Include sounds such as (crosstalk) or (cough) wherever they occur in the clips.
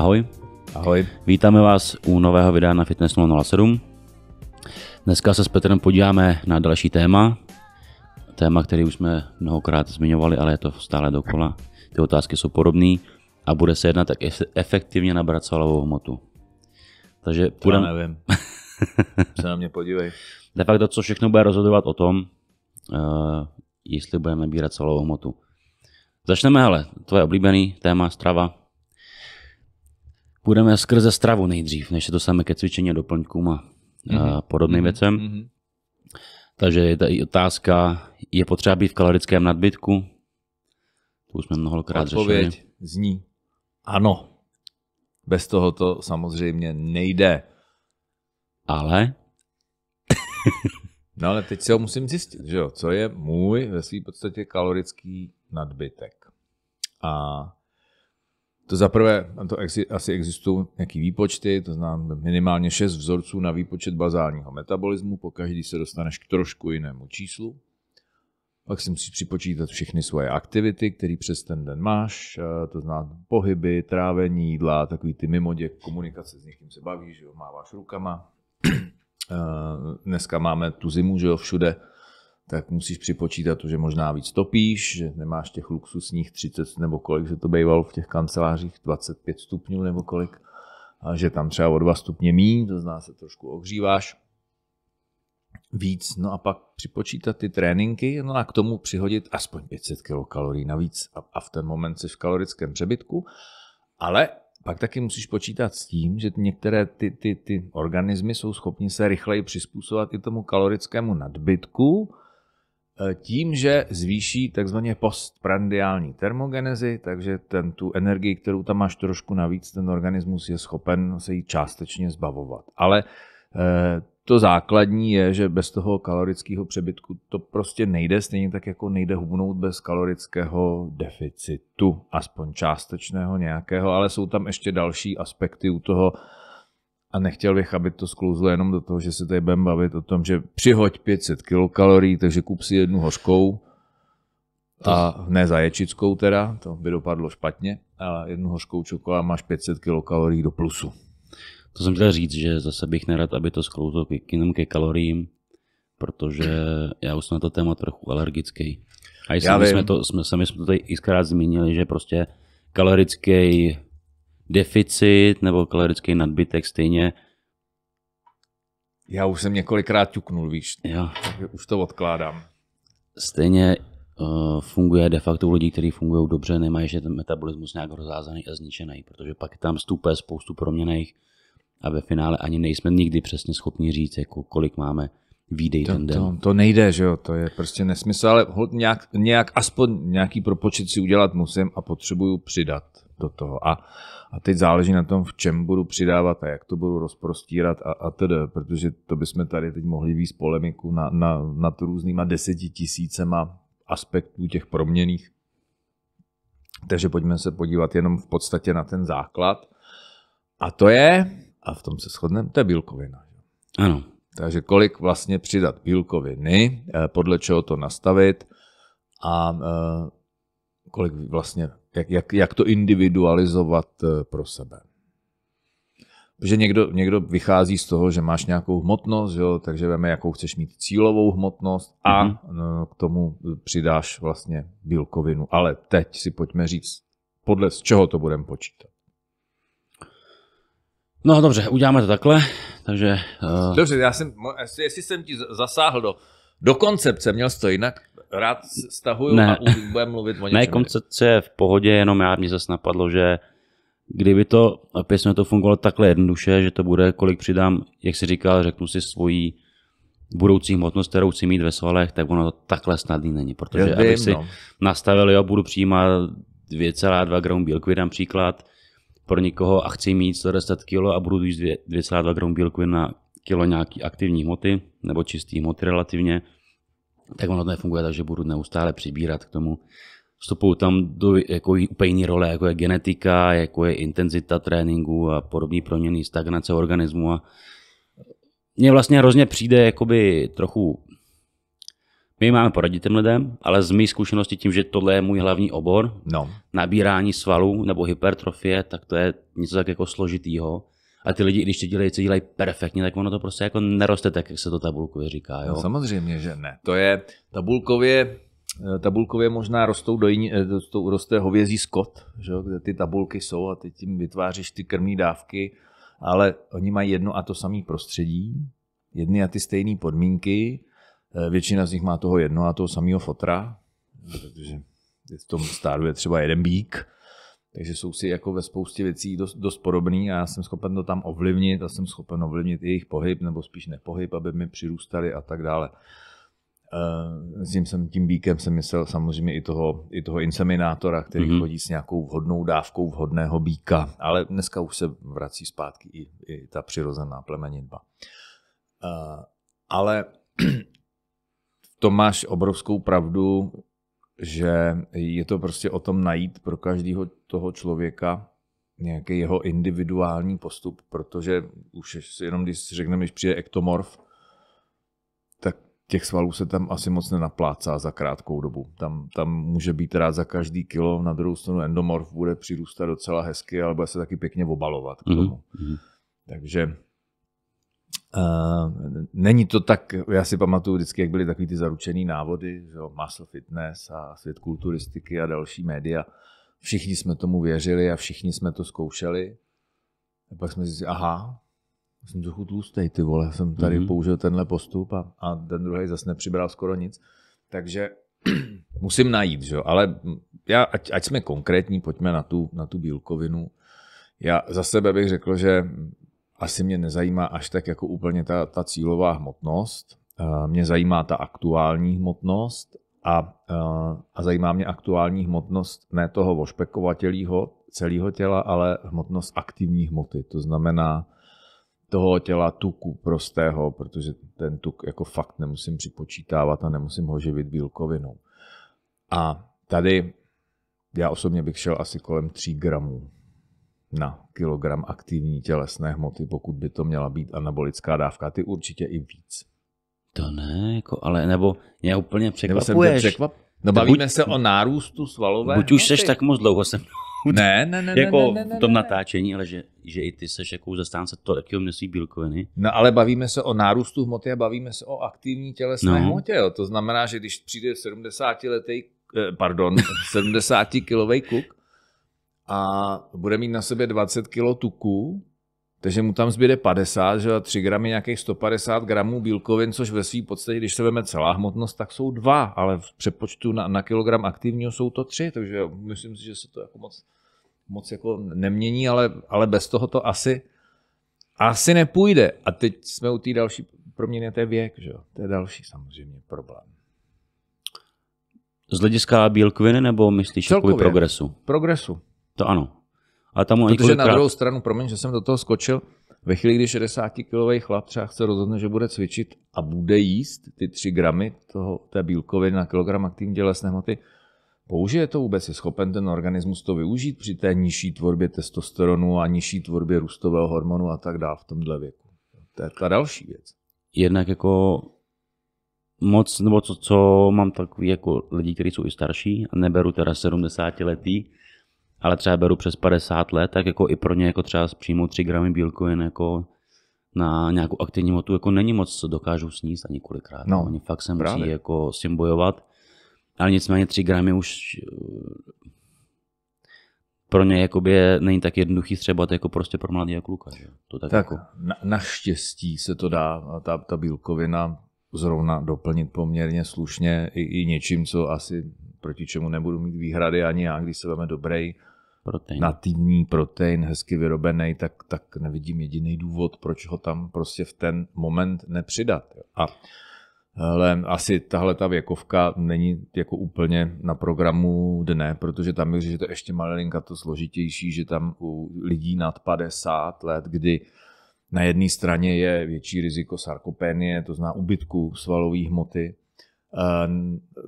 Ahoj. Ahoj. Vítáme vás u nového videa na Fitness 007. Dneska se s Petrem podíváme na další téma. Téma, který už jsme mnohokrát zmiňovali, ale je to stále dokola. Ty otázky jsou podobné a bude se jednat, tak efektivně nabrat svalovou hmotu. Takže půjdeme... Já nevím. (laughs) se na mě podívej. De facto, co všechno bude rozhodovat o tom, uh, jestli budeme nabírat svalovou hmotu. Začneme, ale tvoje oblíbený téma, strava půjdeme skrze stravu nejdřív, než se dostaneme ke cvičení a doplňkům a mm-hmm. podobným mm-hmm. věcem. Mhm. Takže je tady otázka, je potřeba být v kalorickém nadbytku? To už jsme mnohokrát Odpověď řešili. zní ano. Bez toho to samozřejmě nejde. Ale? (laughs) no ale teď se ho musím zjistit, že jo? Co je můj ve své podstatě kalorický nadbytek? A to za prvé, to asi existují nějaký výpočty, to znám minimálně šest vzorců na výpočet bazálního metabolismu, po každý se dostaneš k trošku jinému číslu. Pak si musíš připočítat všechny svoje aktivity, které přes ten den máš, eh, to znamená pohyby, trávení, jídla, takový ty mimodě komunikace s někým se bavíš, že jo, máváš rukama. (clears throat) Eh, dneska máme tu zimu, že jo, všude tak musíš připočítat to, že možná víc topíš, že nemáš těch luxusních 30 nebo kolik, že to bývalo v těch kancelářích 25 stupňů nebo kolik, a že tam třeba o 2 stupně míň, to zná se trošku ohříváš víc, no a pak připočítat ty tréninky, no a k tomu přihodit aspoň 500 kilokalorií navíc a, a v ten moment jsi v kalorickém přebytku, ale pak taky musíš počítat s tím, že některé ty, ty, ty organismy jsou schopni se rychleji přizpůsobit i tomu kalorickému nadbytku, Eh, tím, že zvýší takzvaně postprandiální termogenezi, takže ten, tu energii, kterou tam máš trošku navíc, ten organismus je schopen se jí částečně zbavovat. Ale eh, to základní je, že bez toho kalorického přebytku to prostě nejde, stejně tak jako nejde hubnout bez kalorického deficitu, aspoň částečného nějakého, ale jsou tam ještě další aspekty u toho a nechtěl bych, aby to sklouzlo jenom do toho, že se tady budeme bavit o tom, že přihoď 500 kilokalorií, takže kup si jednu hořkou, a ne zaječickou teda, to by dopadlo špatně, ale jednu hořkou čokoládu máš 500 kilokalorií do plusu. To jsem chtěl říct, že zase bych nerad, aby to sklouzlo k jenom ke kaloriím, protože já už jsem na to téma trochu alergický. A jestli jsme to, jsme, sami jsme to tady xkrát zmínili, že prostě kalorický deficit nebo kalorický nadbytek stejně. Já už jsem několikrát ťuknul, víš, jo. takže už to odkládám. Stejně uh, funguje de facto u lidí, kteří fungují dobře, nemají že ten metabolismus nějak rozázaný a zničený, protože pak tam stupuje spoustu proměných a ve finále ani nejsme nikdy přesně schopni říct, jako kolik máme výdej to, ten den. To, to nejde, že jo, to je prostě nesmysl, ale nějak, nějak aspoň nějaký propočet si udělat musím a potřebuju přidat do toho. A, a teď záleží na tom, v čem budu přidávat a jak to budu rozprostírat a, a tedy, protože to bychom tady teď mohli víc polemiku na, na, nad různýma desetitisícema aspektů těch proměných. Takže pojďme se podívat jenom v podstatě na ten základ. A to je, a v tom se shodneme, to je bílkovina. Ano. Takže kolik vlastně přidat bílkoviny, eh, podle čeho to nastavit a eh, kolik vlastně jak, jak, jak to individualizovat eh, pro sebe. Protože někdo, někdo vychází z toho, že máš nějakou hmotnost, jo, takže veme, jakou chceš mít cílovou hmotnost a mm-hmm. k tomu přidáš vlastně bílkovinu. Ale teď si pojďme říct, podle z čeho to budeme počítat. No dobře, uděláme to takhle, takže... Uh... Dobře, já jsem, jestli jsem ti zasáhl do do koncepce měl to jinak, rád stahuju ne. a budeme mluvit o něčem. Ne, koncepce je v pohodě, jenom já mě zase napadlo, že kdyby to pěsně to fungovalo takhle jednoduše, že to bude, kolik přidám, jak si říkal, řeknu si svoji budoucí hmotnost, kterou chci mít ve svalech, tak ono to takhle snadný není, protože vím, abych si no. nastavil, jo, budu přijímat 2,2 gramů bílkovin, například příklad, pro někoho a chci mít 110 kg a budu jíst 2,2 gramů bílkovin na kilo nějaký aktivní hmoty nebo čistý hmoty relativně, tak ono to nefunguje, takže budu neustále přibírat k tomu. Vstupují tam do jako úplně role, jako je genetika, jako je intenzita tréninku a podobný proměny, stagnace organismu. A mně vlastně hrozně přijde jakoby trochu my máme poradit těm lidem, ale z mé zkušenosti tím, že tohle je můj hlavní obor, no. nabírání svalů nebo hypertrofie, tak to je něco tak jako složitýho. A ty lidi, když to dělají, co dělají perfektně, tak ono to prostě jako neroste tak, jak se to tabulkově říká. Jo? No, samozřejmě, že ne. To je tabulkově, eh, tabulkově možná rostou do jiní, eh, rostou, roste hovězí skot, že? kde ty tabulky jsou a ty tím vytváříš ty krmní dávky, ale oni mají jedno a to samé prostředí, jedny a ty stejné podmínky, eh, většina z nich má toho jedno a toho samého fotra, protože v tom stádu je třeba jeden bík, takže jsou si jako ve spoustě věcí dost, dost podobný a já jsem schopen to tam ovlivnit a jsem schopen ovlivnit jejich pohyb nebo spíš nepohyb, aby mi přirůstali a tak dále. Eh, s tím, jsem, tím bíkem jsem myslel samozřejmě i toho, i toho inseminátora, který mm-hmm. chodí s nějakou vhodnou dávkou vhodného bíka, ale dneska už se vrací zpátky i, i ta přirozená plemenitba. Eh, ale (clears throat) to máš obrovskou pravdu, že je to prostě o tom najít pro každého toho člověka nějaký jeho individuální postup, protože už jenom když si řekneme, když přijde ektomorf, tak těch svalů se tam asi moc nenaplácá za krátkou dobu. Tam, tam může být rád za každý kilo, na druhou stranu endomorf bude přirůstat docela hezky, ale bude se taky pěkně obalovat k mhm, tomu. Mm-hmm. Takže Uh, není to tak, já si pamatuju vždycky, jak byly takový ty zaručený návody, že jo, Muscle Fitness a svět kulturistiky a další média. Všichni jsme tomu věřili a všichni jsme to zkoušeli. A pak jsme říkali, aha, jsem trochu tlustý, ty vole, jsem tady mm-hmm. použil tenhle postup a, a ten druhý zase nepřibral skoro nic. Takže (clears throat) musím najít, že jo, ale já, ať, ať jsme konkrétní, pojďme na tu, na tu bílkovinu. Já za sebe bych řekl, že asi mě nezajímá až tak jako úplně ta, ta cílová hmotnost. Eh, mě zajímá ta aktuální hmotnost a, eh, a zajímá mě aktuální hmotnost ne toho ošpekovatelího celého těla, ale hmotnost aktivní hmoty. To znamená toho těla tuku prostého, protože ten tuk jako fakt nemusím připočítávat a nemusím ho živit bílkovinou. A tady já osobně bych šel asi kolem 3 gramů na kilogram aktivní tělesné hmoty, pokud by to měla být anabolická dávka. Ty určitě i víc. To ne, jako, ale nebo mě úplně překvapuješ. Nebo jsem překvap... No bavíme buď, se o nárůstu svalové Buď už seš tak moc dlouho jsem ne, ne, ne, jako ne, ne, ne, v tom natáčení, ale že, že i ty seš jako zastánce to, tolikého měsí bílkoviny. No ale bavíme se o nárůstu hmoty a bavíme se o aktivní tělesné no. hmotě. Jo. To znamená, že když přijde 70 letý, eh, pardon, 70 kilový kluk, a bude mít na sobě 20 kg tuku, takže mu tam zbyde 50, že 3 gramy nějakých 150 gramů bílkovin, což ve své podstatě, když se veme celá hmotnost, tak jsou dva, ale v přepočtu na, na kilogram aktivního jsou to tři, takže myslím si, že se to jako moc, moc jako nemění, ale, ale bez toho to asi, asi nepůjde. A teď jsme u té další proměny, to je věk, že to je další samozřejmě problém. Z hlediska bílkoviny nebo myslíš Celkově. progresu? Progresu. To ano. A tam Protože na druhou stranu, promiň, že jsem do toho skočil, ve chvíli, kdy 60-kilový chlap třeba chce rozhodne, že bude cvičit a bude jíst ty 3 gramy toho, té bílkoviny na kilogram aktivní tělesné hmoty, použije to vůbec? Je schopen ten organismus to využít při té nižší tvorbě testosteronu a nižší tvorbě růstového hormonu a tak dále v tomhle věku? To je ta další věc. Jednak jako moc, nebo co, co mám takový jako lidi, kteří jsou i starší a neberu teda 70 letý, ale třeba beru přes 50 let, tak jako i pro ně jako třeba přímo 3 gramy bílkovin jako na nějakou aktivní motu jako není moc, co dokážu sníst ani kolikrát. No, no, Oni fakt se musí jako s tím bojovat. Ale nicméně 3 gramy už eh, pro ně jakoby není tak jednoduchý třeba jako prostě pro mladý kluka. Že? To tak, tak jako... na, naštěstí se to dá, ta, ta bílkovina zrovna doplnit poměrně slušně i, i něčím, co asi proti čemu nebudu mít výhrady ani já, když se máme dobrý protein. nativní protein, hezky vyrobený, tak, tak nevidím jediný důvod, proč ho tam prostě v ten moment nepřidat. A ale asi tahle ta věkovka není jako úplně na programu dne, protože tam je, že to ještě malinka to složitější, že tam u lidí nad 50 let, kdy na jedné straně je větší riziko sarkopenie, to zná ubytku svalové hmoty, Eh,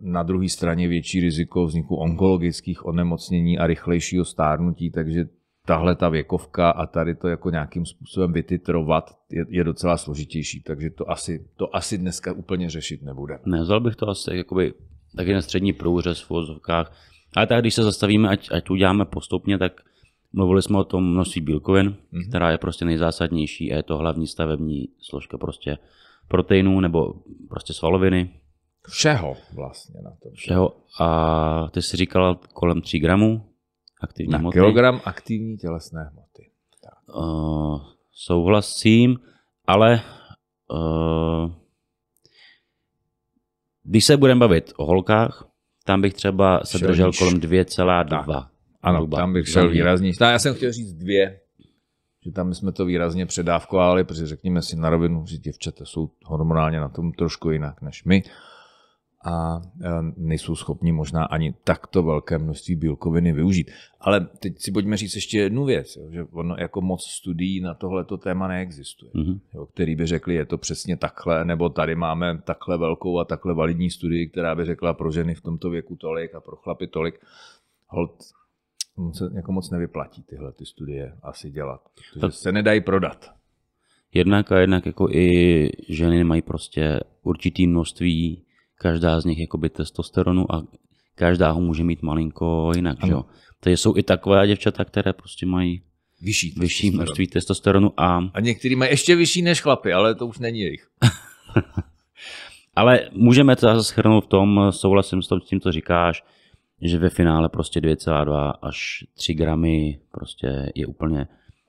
na druhé straně větší riziko vzniku onkologických onemocnění a rychlejšího stárnutí, takže tahle ta věkovka a tady to jako nějakým způsobem vytitrovat je, je docela složitější, takže to asi, to asi dneska úplně řešit nebude. Ne, vzal bych to asi jakoby, taky na střední průřez v vozovkách, ale tak když se zastavíme, ať, ať uděláme postupně, tak mluvili jsme o tom množství bílkovin, mm-hmm. která je prostě nejzásadnější a je to hlavní stavební složka prostě proteinů nebo prostě svaloviny, Všeho vlastně na to. Všeho. A ty jsi říkal kolem 3 gramů aktivní na hmoty. kilogram aktivní tělesné hmoty. Tak. Uh, souhlasím, ale uh, když se budeme bavit o holkách, tam bych třeba se šel držel níž. kolem 2,2. Ano, tam bych šel výrazně. No, já jsem chtěl říct dvě, že tam jsme to výrazně předávkovali, protože řekněme si na rovinu, že děvčata jsou hormonálně na tom trošku jinak než my a e, nejsou schopni možná ani takto velké množství bílkoviny využít. Ale teď si pojďme říct ještě jednu věc, jo, že ono jako moc studií na tohleto téma neexistuje, mm-hmm. jo, který by řekli, je to přesně takhle, nebo tady máme takhle velkou a takhle validní studii, která by řekla pro ženy v tomto věku tolik a pro chlapy tolik. Hold, se jako moc nevyplatí tyhle ty studie asi dělat, protože tak. se nedají prodat. Jednak a jednak jako i ženy mají prostě určitý množství každá z nich jakoby testosteronu a každá ho může mít malinko jinak. Že To Takže jsou i takové děvčata, které prostě mají vyšší, vyšší množství testosteronu. A, a některý mají ještě vyšší než chlapy, ale to už není jejich. (laughs) ale můžeme to zase schrnout v tom, souhlasím s tím, co říkáš, že ve finále prostě 2,2 až 3 gramy prostě je úplně...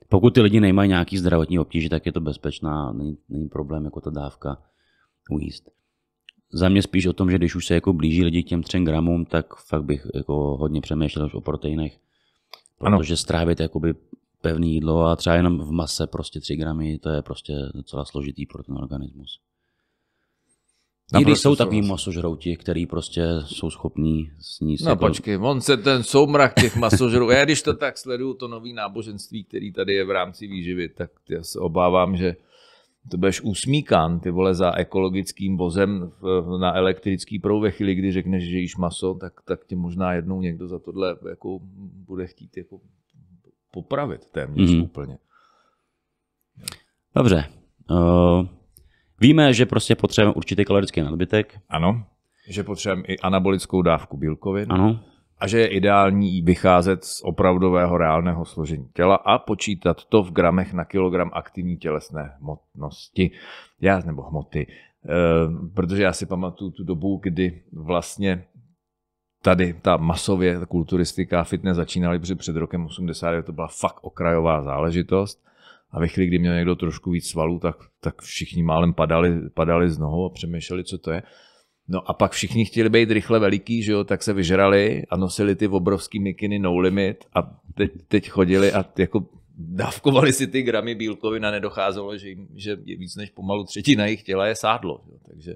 Pokud ty lidi nemají nějaký zdravotní obtíže, tak je to bezpečná, není, není problém jako ta dávka ujíst za mě spíš o tom, že když už se jako blíží lidi k těm třem gramům, tak fakt bych jako hodně přemýšlel už o proteinech. Protože ano. strávit jakoby pevné jídlo a třeba jenom v mase prostě 3 gramy, to je prostě docela složitý pro ten organismus. I jsou takový masožrouti, který prostě jsou schopní sníst. No jako... počkej, on se ten soumrak těch masožrů, já když to tak sleduju, to nový náboženství, který tady je v rámci výživy, tak já se obávám, že to budeš usmíkán, ty vole, za ekologickým vozem na elektrický prou ve chvíli, kdy řekneš, že jíš maso, tak, tak tě možná jednou někdo za tohle jako bude chtít jako popravit téměř mm. úplně. Dobře. Uh, víme, že prostě potřebujeme určitý kalorický nadbytek. Ano. Že potřebujeme i anabolickou dávku bílkovin. Ano a že je ideální vycházet z opravdového reálného složení těla a počítat to v gramech na kilogram aktivní tělesné hmotnosti já, nebo hmoty. E, protože já si pamatuju tu dobu, kdy vlastně tady ta masově ta kulturistika a fitness začínaly, protože před rokem 80 to byla fakt okrajová záležitost. A ve chvíli, kdy měl někdo trošku víc svalů, tak, tak všichni málem padali, padali z nohou a přemýšleli, co to je. No a pak všichni chtěli být rychle veliký, že jo, tak se vyžrali a nosili ty obrovský mikiny No Limit a teď, teď chodili a jako dávkovali si ty gramy bílkovin a nedocházelo, že, jim, že je víc než pomalu třetina jejich těla je sádlo. Že jo, takže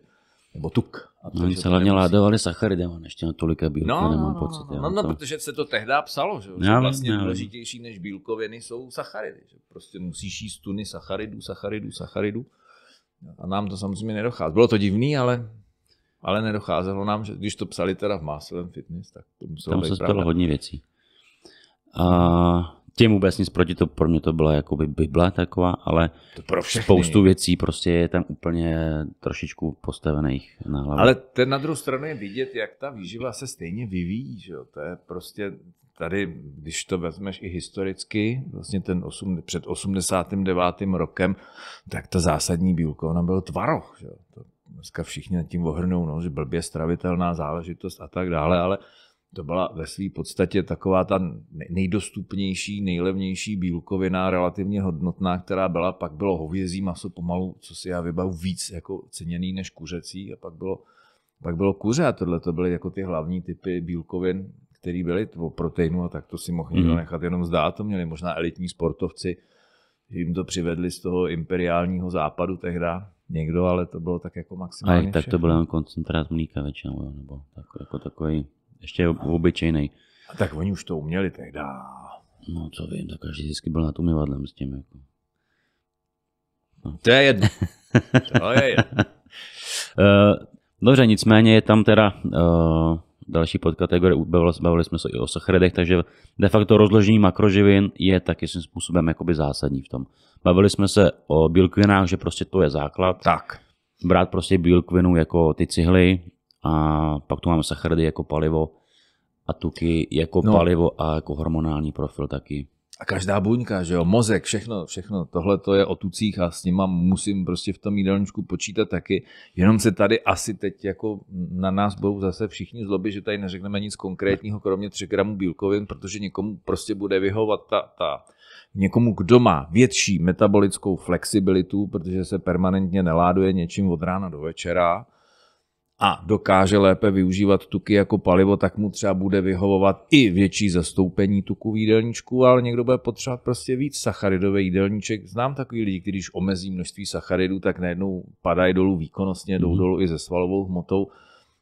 nebo tuk. A to, Oni se hlavně ládovali sacharidem, ještě na tolika bílkovin, no, nemám pocit. No, no, no, to... protože se to tehdy psalo, že, já, že vlastně já, důležitější než bílkoviny jsou sacharidy. Že prostě musíš jíst tuny sacharidů, sacharidů, sacharidů. A nám to samozřejmě nedochází. Bylo to divný, ale ale nedocházelo nám, že když to psali teda v Maslem Fitness, tak to muselo Tam být se stalo hodně věcí. A tím vůbec nic proti to, pro mě to byla jakoby Bible taková, ale to pro spoustu věcí prostě je tam úplně trošičku postavených na hlavu. Ale ten na druhou stranu je vidět, jak ta výživa se stejně vyvíjí, že jo? to je prostě tady, když to vezmeš i historicky, vlastně ten osm, před 89. rokem, tak ta zásadní bílkovna byl tvaroh, že jo? To, dneska všichni nad tím ohrnou, no, že blbě stravitelná záležitost a tak dále, ale to byla ve své podstatě taková ta nejdostupnější, nejlevnější bílkovina, relativně hodnotná, která byla, pak bylo hovězí maso pomalu, co si já vybavu, víc jako ceněný než kuřecí a pak bylo, pak bylo kuře a tohle to byly jako ty hlavní typy bílkovin, které byly o proteinu a tak to si mohl mhm. někdo mm. nechat jenom zdát, to měli možná elitní sportovci, jim to přivedli z toho imperiálního západu tehda někdo, ale to bylo tak jako maximálně A tak to byl jen koncentrát mlíka většinou, nebo tak, jako takový, ještě obyčejný. A tak oni už to uměli tehda. No co vím, tak každý vždycky byl nad umyvadlem s tím. Jako. No. To je jedno. (laughs) to je jedno. uh, dobře, nicméně je tam teda uh, další podkategorie, bavili, jsme se i o sachredech, takže de facto rozložení makroživin je taky svým způsobem jakoby zásadní v tom. Bavili jsme se o bílkovinách, že prostě to je základ. Tak. Brát prostě bílkovinu jako ty cihly a pak tu máme sacharidy jako palivo a tuky jako no. palivo a jako hormonální profil taky a každá buňka, že jo, mozek, všechno, všechno, tohle to je o tucích a s nima musím prostě v tom jídelníčku počítat taky, jenom se tady asi teď jako na nás budou zase všichni zloby, že tady neřekneme nic konkrétního, kromě 3 gramů bílkovin, protože někomu prostě bude vyhovat ta, ta někomu, kdo má větší metabolickou flexibilitu, protože se permanentně neláduje něčím od rána do večera, a dokáže lépe využívat tuky jako palivo, tak mu třeba bude vyhovovat i větší zastoupení tuku v jídelníčku, ale někdo bude potřebovat prostě víc sacharidové jídelníček. Znám takový lidi, když omezí množství sacharidů, tak najednou padají dolů výkonnostně, jdou mhm. dolů i ze svalovou hmotou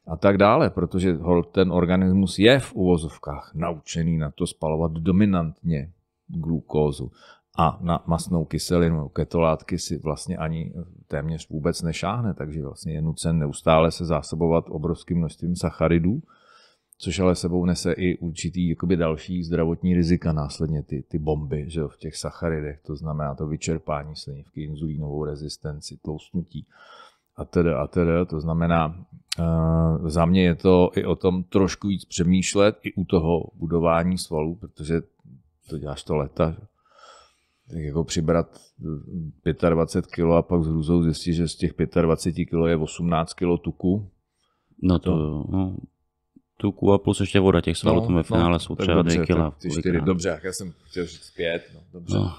a tak dále, protože ten organismus je v uvozovkách naučený na to spalovat dominantně glukózu a na masnou kyselinu, ketolátky si vlastně ani téměř vůbec nešáhne, takže vlastně je nucen neustále se zásobovat obrovským množstvím sacharidů, což ale sebou nese i určitý jakoby další zdravotní rizika následně ty, ty bomby že jo, v těch sacharidech, to znamená to vyčerpání slinivky, inzulínovou rezistenci, tloustnutí a tedy a tedy. To znamená, uh, za mě je to i o tom trošku víc přemýšlet i u toho budování svalů, protože to děláš to leta, že? tak jako přibrat 25 eh, kg a pak s hrůzou zjistit, že z těch 25 kg je 18 kg tuku. No to, to no, tuku a plus ještě voda, těch svalů no, tam ve no, finále no, jsou třeba 2 kg. dobře, já jsem chtěl říct 5, no, dobře. No.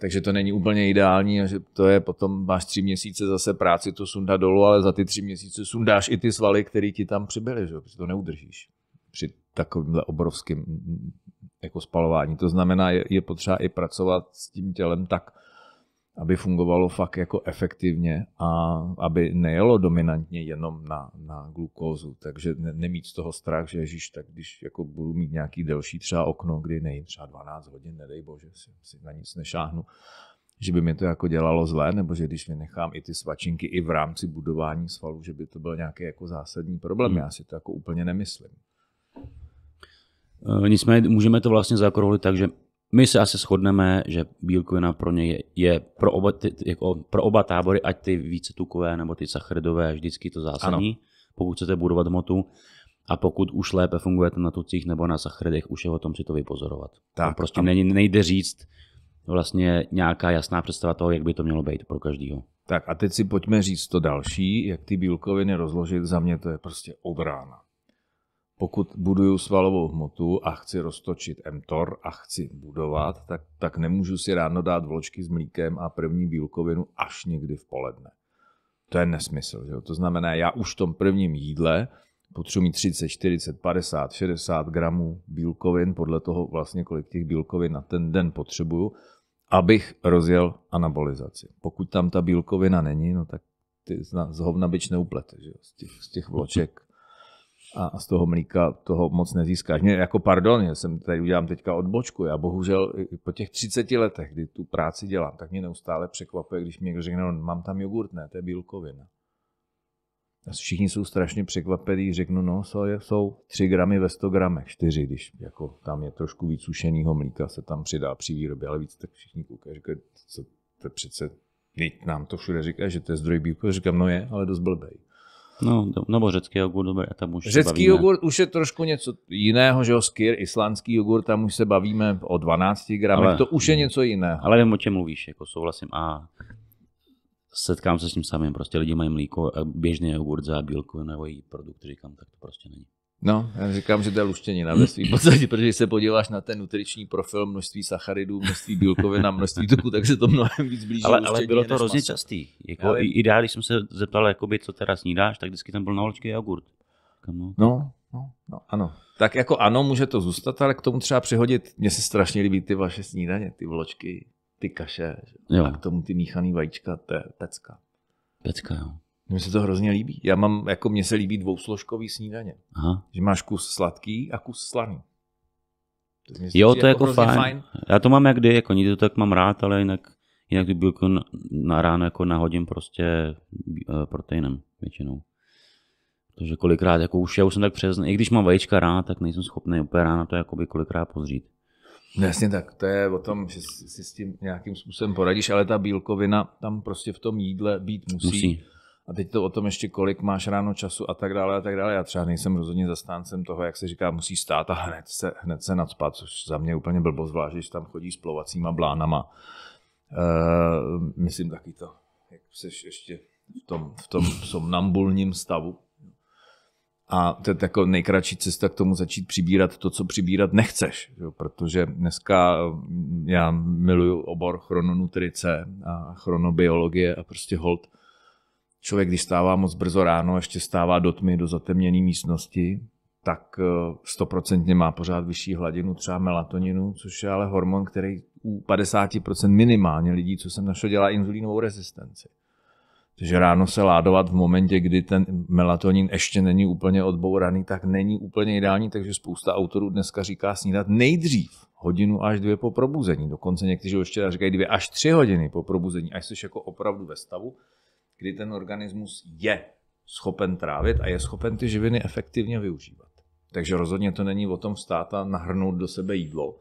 Takže to není úplně ideální, že to je potom, máš tři měsíce zase práci to sundá dolů, ale za ty tři měsíce sundáš i ty svaly, které ti tam přibyly, že? Protože to neudržíš při takovýmhle obrovským jako spalování. To znamená, je, je potřeba i pracovat s tím tělem tak, aby fungovalo fakt jako efektivně a aby nejelo dominantně jenom na, na glukózu. Takže ne, nemít z toho strach, že ježíš, tak když jako budu mít nějaký delší třeba okno, kdy nejím třeba 12 hodin, nedej bože, si, si na nic nešáhnu, že by mi to jako dělalo zlé, nebo že když vynechám i ty svačinky i v rámci budování svalů, že by to byl nějaký jako zásadní problém. Hmm. Já si to jako úplně nemyslím. Eh, nicméně můžeme to vlastně zakrouhlit tak, že my se asi shodneme, že bílkovina pro ně je, je pro, oba, ty, jako pro oba tábory, ať ty více tukové nebo ty sacharidové, vždycky to zásadní, ano. pokud chcete budovat hmotu. A pokud už lépe fungujete na tucích nebo na sacharidech, už je o tom si to vypozorovat. Tak. To prostě a... není, nejde říct vlastně nějaká jasná představa toho, jak by to mělo být pro každého. Tak a teď si pojďme říct to další, jak ty bílkoviny rozložit. Za mě to je prostě od rána pokud buduju svalovou hmotu a chci roztočit mTOR a chci budovat, tak, tak nemůžu si ráno dát vločky s mlíkem a první bílkovinu až někdy v poledne. To je nesmysl. Že jo? To znamená, já už v tom prvním jídle potřebuji mít 30, 40, 50, 60 gramů bílkovin, podle toho vlastně kolik těch bílkovin na ten den potřebuju, abych rozjel anabolizaci. Pokud tam ta bílkovina není, no tak ty z hovna byč neuplete, že jo? Z, těch, z těch vloček a, a z toho mlíka toho moc nezískáš. Mě jako pardon, já jsem tady udělám teďka odbočku, já bohužel po těch 30 letech, kdy tu práci dělám, tak mě neustále překvapuje, když mi někdo řekne, no, mám tam jogurt, ne, to je bílkovina. A všichni jsou strašně překvapení, řeknu, no, jsou 3 gramy ve 100 gramech, 4, když jako tam je trošku víc sušeného mlíka, se tam přidá při výrobě, ale víc tak všichni koukají, říkají, co to přece, nám to všude říká, že to je zdroj bílkoviny, říkám, no je, ale dost blbej. No, nebo řecký jogurt, dobře, a tam už Řecký jogurt už je trošku něco jiného, že jo, skyr, islandský jogurt, tam už se bavíme o 12 gramech, ale, to už je něco jiného. Ale vím, o čem mluvíš, jako souhlasím a setkám se s tím samým, prostě lidi mají mlíko a běžný jogurt za bílku nebo její produkt, říkám, tak to prostě není. No, já říkám, že to je luštěnina ve svým podstatě, protože když se podíváš na ten nutriční profil, množství sacharidů, množství bílkovin a množství tuku, tak se to mnohem víc blíží. Ale, ale bylo to hrozně častý. Jako, ideálně, když jsem se zeptal, jakoby, co teda snídáš, tak vždycky tam byl na očky jogurt. No. no, no, no, ano. Tak jako ano, může to zůstat, ale k tomu třeba přihodit, mně se strašně líbí ty vaše snídaně, ty vločky, ty kaše, jo. a k tomu ty míchaný vajíčka, to je pecka. Pecka, jo. Mně se to hrozně líbí. Já mám, jako mně se líbí dvousložkový snídaně. Aha. Že máš kus sladký a kus slaný. To jo, to je jako, jako fajn. fajn. Já to mám jak kdy, jako nikdy to tak mám rád, ale jinak, jinak to byl jako na, ráno jako nahodím prostě eh, proteinem většinou. Protože kolikrát, jako už já už jsem tak přes, i když mám vajíčka ráno, tak nejsem schopný úplně ráno to jakoby kolikrát pozřít. No jasně tak, to je o tom, že si s tím nějakým způsobem poradíš, ale ta bílkovina tam prostě v tom jídle být musí. musí a teď to o tom ještě, kolik máš ráno času a tak dále a tak dále. Já třeba nejsem rozhodně zastáncem toho, jak se říká, musí stát a hned se, hned se nadspat, což za mě je úplně blbo, zvlášť, když tam chodí s plovacíma blánama. E, myslím taky to, jak seš ještě v tom, v tom somnambulním stavu. A to je jako nejkratší cesta k tomu začít přibírat to, co přibírat nechceš. Jo? Protože dneska eh, já miluju obor chrononutrice a chronobiologie a prostě hold člověk, když stává moc brzo ráno, ještě stává do tmy, do zatemněné místnosti, tak eh, stoprocentně má pořád vyšší hladinu třeba melatoninu, což je ale hormon, který u 50% minimálně lidí, co jsem našel, dělá inzulínovou rezistenci. Takže ráno se ládovat v momentě, kdy ten melatonin ještě není úplně odbouraný, tak není úplně ideální, takže spousta autorů dneska říká snídat nejdřív hodinu až dvě po probuzení. Dokonce někteří ještě říkají dvě až tři hodiny po probuzení, až jsi jako opravdu ve stavu, kdy ten organismus je schopen trávit a je schopen ty živiny efektivně využívat. Takže rozhodně to není o tom vstát a nahrnout do sebe jídlo.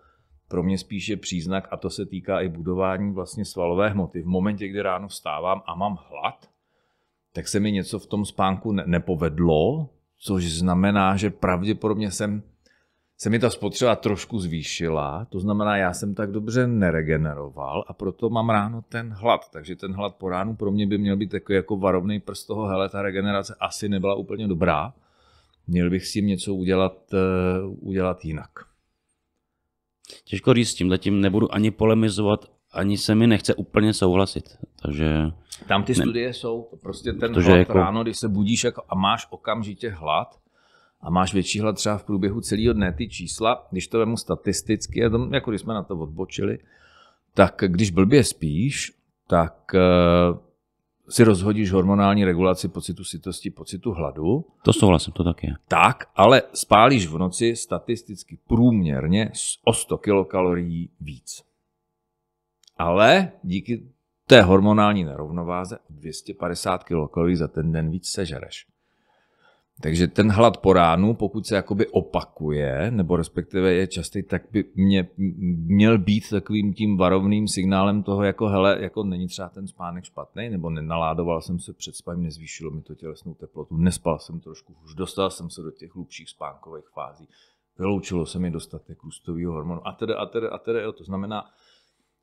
Pro mě spíš je příznak, a to se týká i budování vlastně svalové hmoty. V momentě, kdy ráno vstávám a mám hlad, tak se mi něco v tom spánku ne- nepovedlo, což znamená, že pravděpodobně jsem se mi ta spotřeba trošku zvýšila, to znamená, já jsem tak dobře neregeneroval a proto mám ráno ten hlad. Takže ten hlad po ránu pro mě by měl být takový jako varovný prst toho, hele, ta regenerace asi nebyla úplně dobrá, měl bych s tím něco udělat, eh, udělat jinak. Těžko říct, s tím zatím nebudu ani polemizovat, ani se mi nechce úplně souhlasit. Takže... Tam ty studie ne... jsou, prostě ten hlad jako... ráno, když se budíš jako a máš okamžitě hlad, a máš větší hlad třeba v průběhu celého dne ty čísla, když to vemu statisticky, jako když jsme na to odbočili, tak když blbě spíš, tak eh, si rozhodíš hormonální regulaci pocitu sytosti, pocitu hladu. To souhlasím, to tak je. Tak, ale spálíš v noci statisticky průměrně o 100 kilokalorií víc. Ale díky té hormonální nerovnováze 250 kilokalorií za ten den víc sežereš. Takže ten hlad po ránu, pokud se jakoby opakuje, nebo respektive je častý, tak by mě, měl být takovým tím varovným signálem toho, jako hele, jako není třeba ten spánek špatný, nebo nenaládoval jsem se před spaním, nezvýšilo mi to tělesnou teplotu, nespal jsem trošku, už dostal jsem se do těch hlubších spánkových fází, vyloučilo se mi dostatek růstového hormonu a tedy, a tedy, a tedy, to znamená,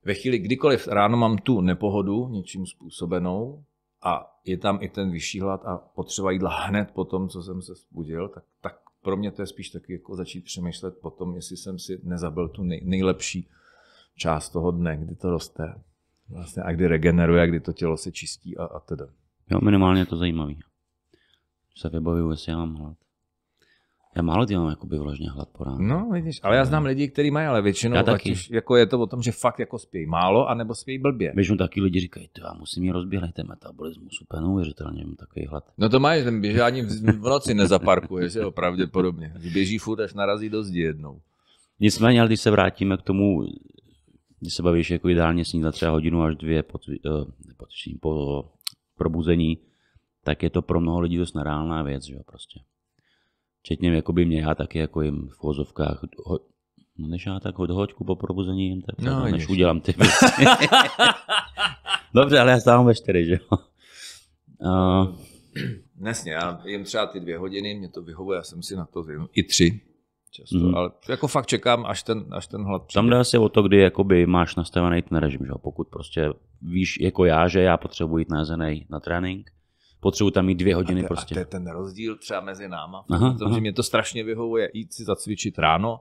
ve chvíli, kdykoliv ráno mám tu nepohodu něčím způsobenou, a je tam i ten vyšší hlad a potřeba jídla hned po tom, co jsem se zbudil, tak, tak pro mě to je spíš taky jako začít přemýšlet po tom, jestli jsem si nezabil tu nej, nejlepší část toho dne, kdy to roste vlastně a kdy regeneruje, a kdy to tělo se čistí a, a teda. Jo, minimálně je to zajímavé. Se vybavuju, jestli já mám hlad. Já málo kdy mám jakoby vložně hlad po ránu. No, vidíš, ale já znám lidi, kteří mají, ale většinou taky. Už, jako je to o tom, že fakt jako spějí málo, anebo spějí blbě. Většinou taky lidi říkají, to já musím jí rozběhnout ten metabolismus úplně neuvěřitelně, mám takový hlad. No to máš, ten běží ani v noci nezaparkuje, že jo, pravděpodobně. Běží furt, až narazí do zdi jednou. Nicméně, ale když se vrátíme k tomu, když se bavíš jako ideálně snídat třeba hodinu až dvě po, uh, pod, eh, po probuzení, tak je to pro mnoho lidí dost nereálná věc, že jo, prostě. Včetně jakoby mě, já taky jako jim v vozovkách ho, no než já tak hoďku po probuzení jim tak no, než udělám ty věci. (laughs) Dobře, ale já stávám ve čtyři, že jo. Uh... Nesně, já jim třeba ty dvě hodiny, mě to vyhovuje, já jsem si na to vím, i tři často, mm. ale jako fakt čekám, až ten, až ten hlad přijde. Tam jde asi o to, kdy jakoby máš nastavený ten režim, že jo? pokud prostě víš jako já, že já potřebuji jít na na trénink, potřebuji tam mít dvě hodiny a te, prostě. A to je ten rozdíl třeba mezi náma, aha, protože mě to strašně vyhovuje jít si zacvičit ráno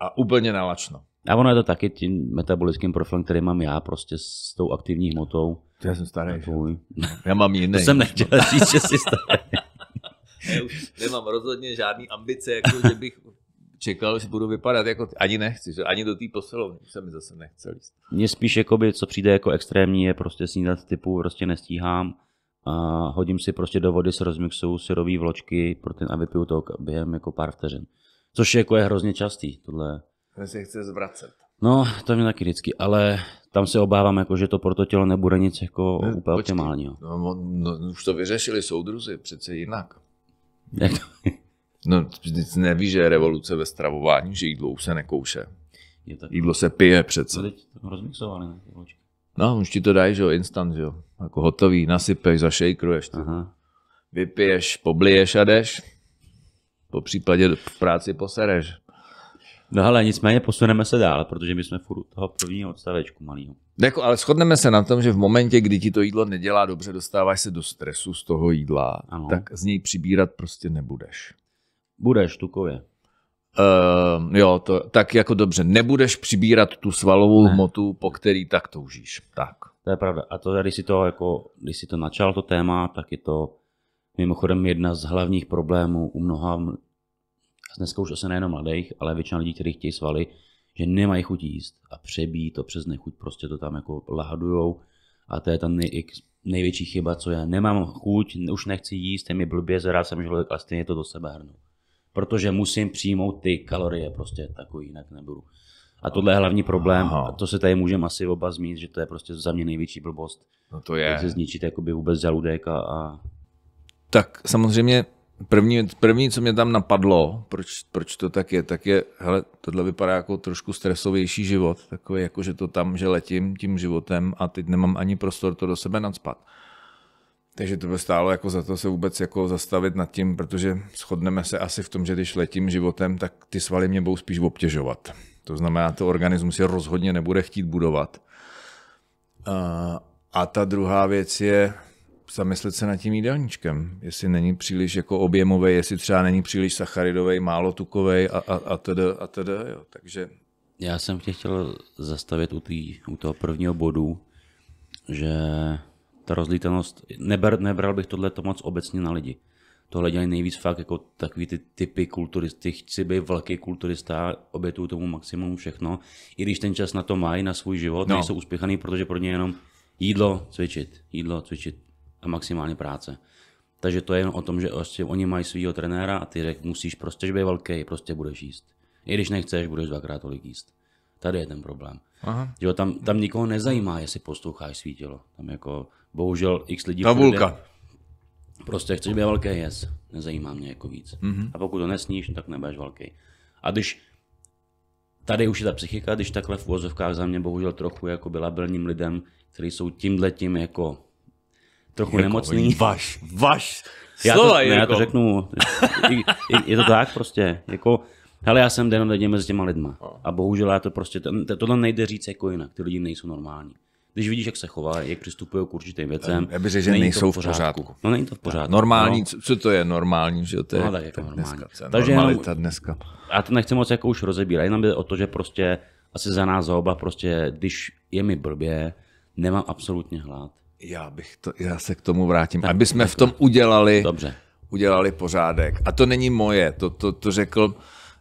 a úplně nalačno. A ono je to taky tím metabolickým profilem, který mám já prostě s tou aktivní hmotou. Já jsem starý. Tvůj. Já mám jiný. to jsem nechtěl (laughs) říct, že jsi starý. já už nemám rozhodně žádný ambice, jako že bych čekal, že budu vypadat jako ty. ani nechci, že ani do té posilovny se mi zase nechce líst. Mně spíš jakoby, co přijde jako extrémní, je prostě snídat typu, prostě nestíhám a hodím si prostě do vody s rozmixou syrový vločky pro ten a vypiju to během jako pár vteřin. Což je, jako je hrozně častý, tohle. Já si chce zvracet. No, to mě taky vždycky, ale tam se obávám, jako, že to pro to tělo nebude nic jako ne, úplně počkej, optimálního. No, no, no, už to vyřešili soudruzi, přece jinak. Jak to? (laughs) No, nic neví, že je revoluce ve stravování, že jídlo už se nekouše. Je to... Jídlo se pije přece. To teď rozmixovali, ne? No, už ti to dají, že jo, instant, že jo jako hotový, nasypeš, zašejkruješ to. Aha. Vypiješ, pobliješ a jdeš. Po případě v práci posereš. No ale nicméně posuneme se dál, protože my jsme furt toho prvního odstavečku malýho. Jako, ale shodneme se na tom, že v momentě, kdy ti to jídlo nedělá dobře, dostáváš se do stresu z toho jídla, ano. tak z něj přibírat prostě nebudeš. Budeš, tukově. Uh, jo, to, tak jako dobře, nebudeš přibírat tu svalovou ne. hmotu, po který tak toužíš. Tak. To je pravda. A to, když si to, jako, když si to načal, to téma, tak je to mimochodem jedna z hlavních problémů u mnoha, dneska už asi nejenom mladých, ale většina lidí, kteří chtějí svaly, že nemají chuť jíst a přebíjí to přes nechuť, prostě to tam jako lahadujou a to je tam nej, největší chyba, co já nemám chuť, už nechci jíst, je mi blbě, zrát jsem žaludek, ale stejně to do sebe hrnu protože musím přijmout ty kalorie, prostě takový jinak nebudu. A tohle je hlavní problém, Aha. a to se tady můžeme asi oba zmínit, že to je prostě za mě největší blbost. No to je. se zničit jakoby vůbec žaludek a, a... Tak samozřejmě první, první, co mě tam napadlo, proč, proč to tak je, tak je, hele, tohle vypadá jako trošku stresovější život, takový jako, že to tam, že letím tím životem a teď nemám ani prostor to do sebe nadspat. Takže to by stálo jako za to se vůbec jako zastavit nad tím, protože shodneme se asi v tom, že když letím životem, tak ty svaly mě budou spíš obtěžovat. To znamená, to organismus je rozhodně nebude chtít budovat. A ta druhá věc je zamyslet se nad tím jídelníčkem. Jestli není příliš jako objemový, jestli třeba není příliš sacharidový, málo tukový a, a, a teda, a teda, jo. Takže... Já jsem tě chtěl zastavit u, tý, u toho prvního bodu, že ta rozlítanost, neber, nebral bych tohle to moc obecně na lidi. Tohle dělají nejvíc fakt jako takový ty typy kulturisty, chci být velký kulturista, obětuju tomu maximum všechno, i když ten čas na to mají, na svůj život, no. nejsou uspěchaný, protože pro ně jenom jídlo, cvičit, jídlo, cvičit a maximálně práce. Takže to je jen o tom, že prostě oni mají svého trenéra a ty řek, musíš prostě, že být velký, prostě budeš jíst. I když nechceš, budeš dvakrát tolik jíst. Tady je ten problém. Aha. Že jo, tam, tam nikoho nezajímá, jestli posloucháš svítilo. Tam jako, bohužel x lidí... Tabulka. Jde, prostě chceš být velký jez, nezajímá mě jako víc. Mm-hmm. A pokud to nesníš, tak nebudeš velký. A když tady už je ta psychika, když takhle v vozovkách za mě bohužel trochu jako byla labilním lidem, kteří jsou tímhle tím jako trochu jako nemocný. Vaš, vaš, slova, já to, ne, jako. já to řeknu, je, je to tak prostě, jako ale já jsem denodenně mezi těma lidma. No. A bohužel já to prostě, to, tohle nejde říct jako jinak, ty lidi nejsou normální. Když vidíš, jak se chová, jak přistupují k určitým věcem. Já bych řekl, že nejsou v pořádku. v pořádku. No není to v pořádku. Normální, no. co to je normální, že to je, no, tak jako normální. dneska. Takže normalita jenom, dneska. A to nechci moc jako už rozebírat, jenom jde o to, že prostě asi za nás za oba prostě, když je mi blbě, nemám absolutně hlad. Já bych to, já se k tomu vrátím, tak, aby jsme tak, v tom udělali, dobře. udělali pořádek. A to není moje, to, to, to řekl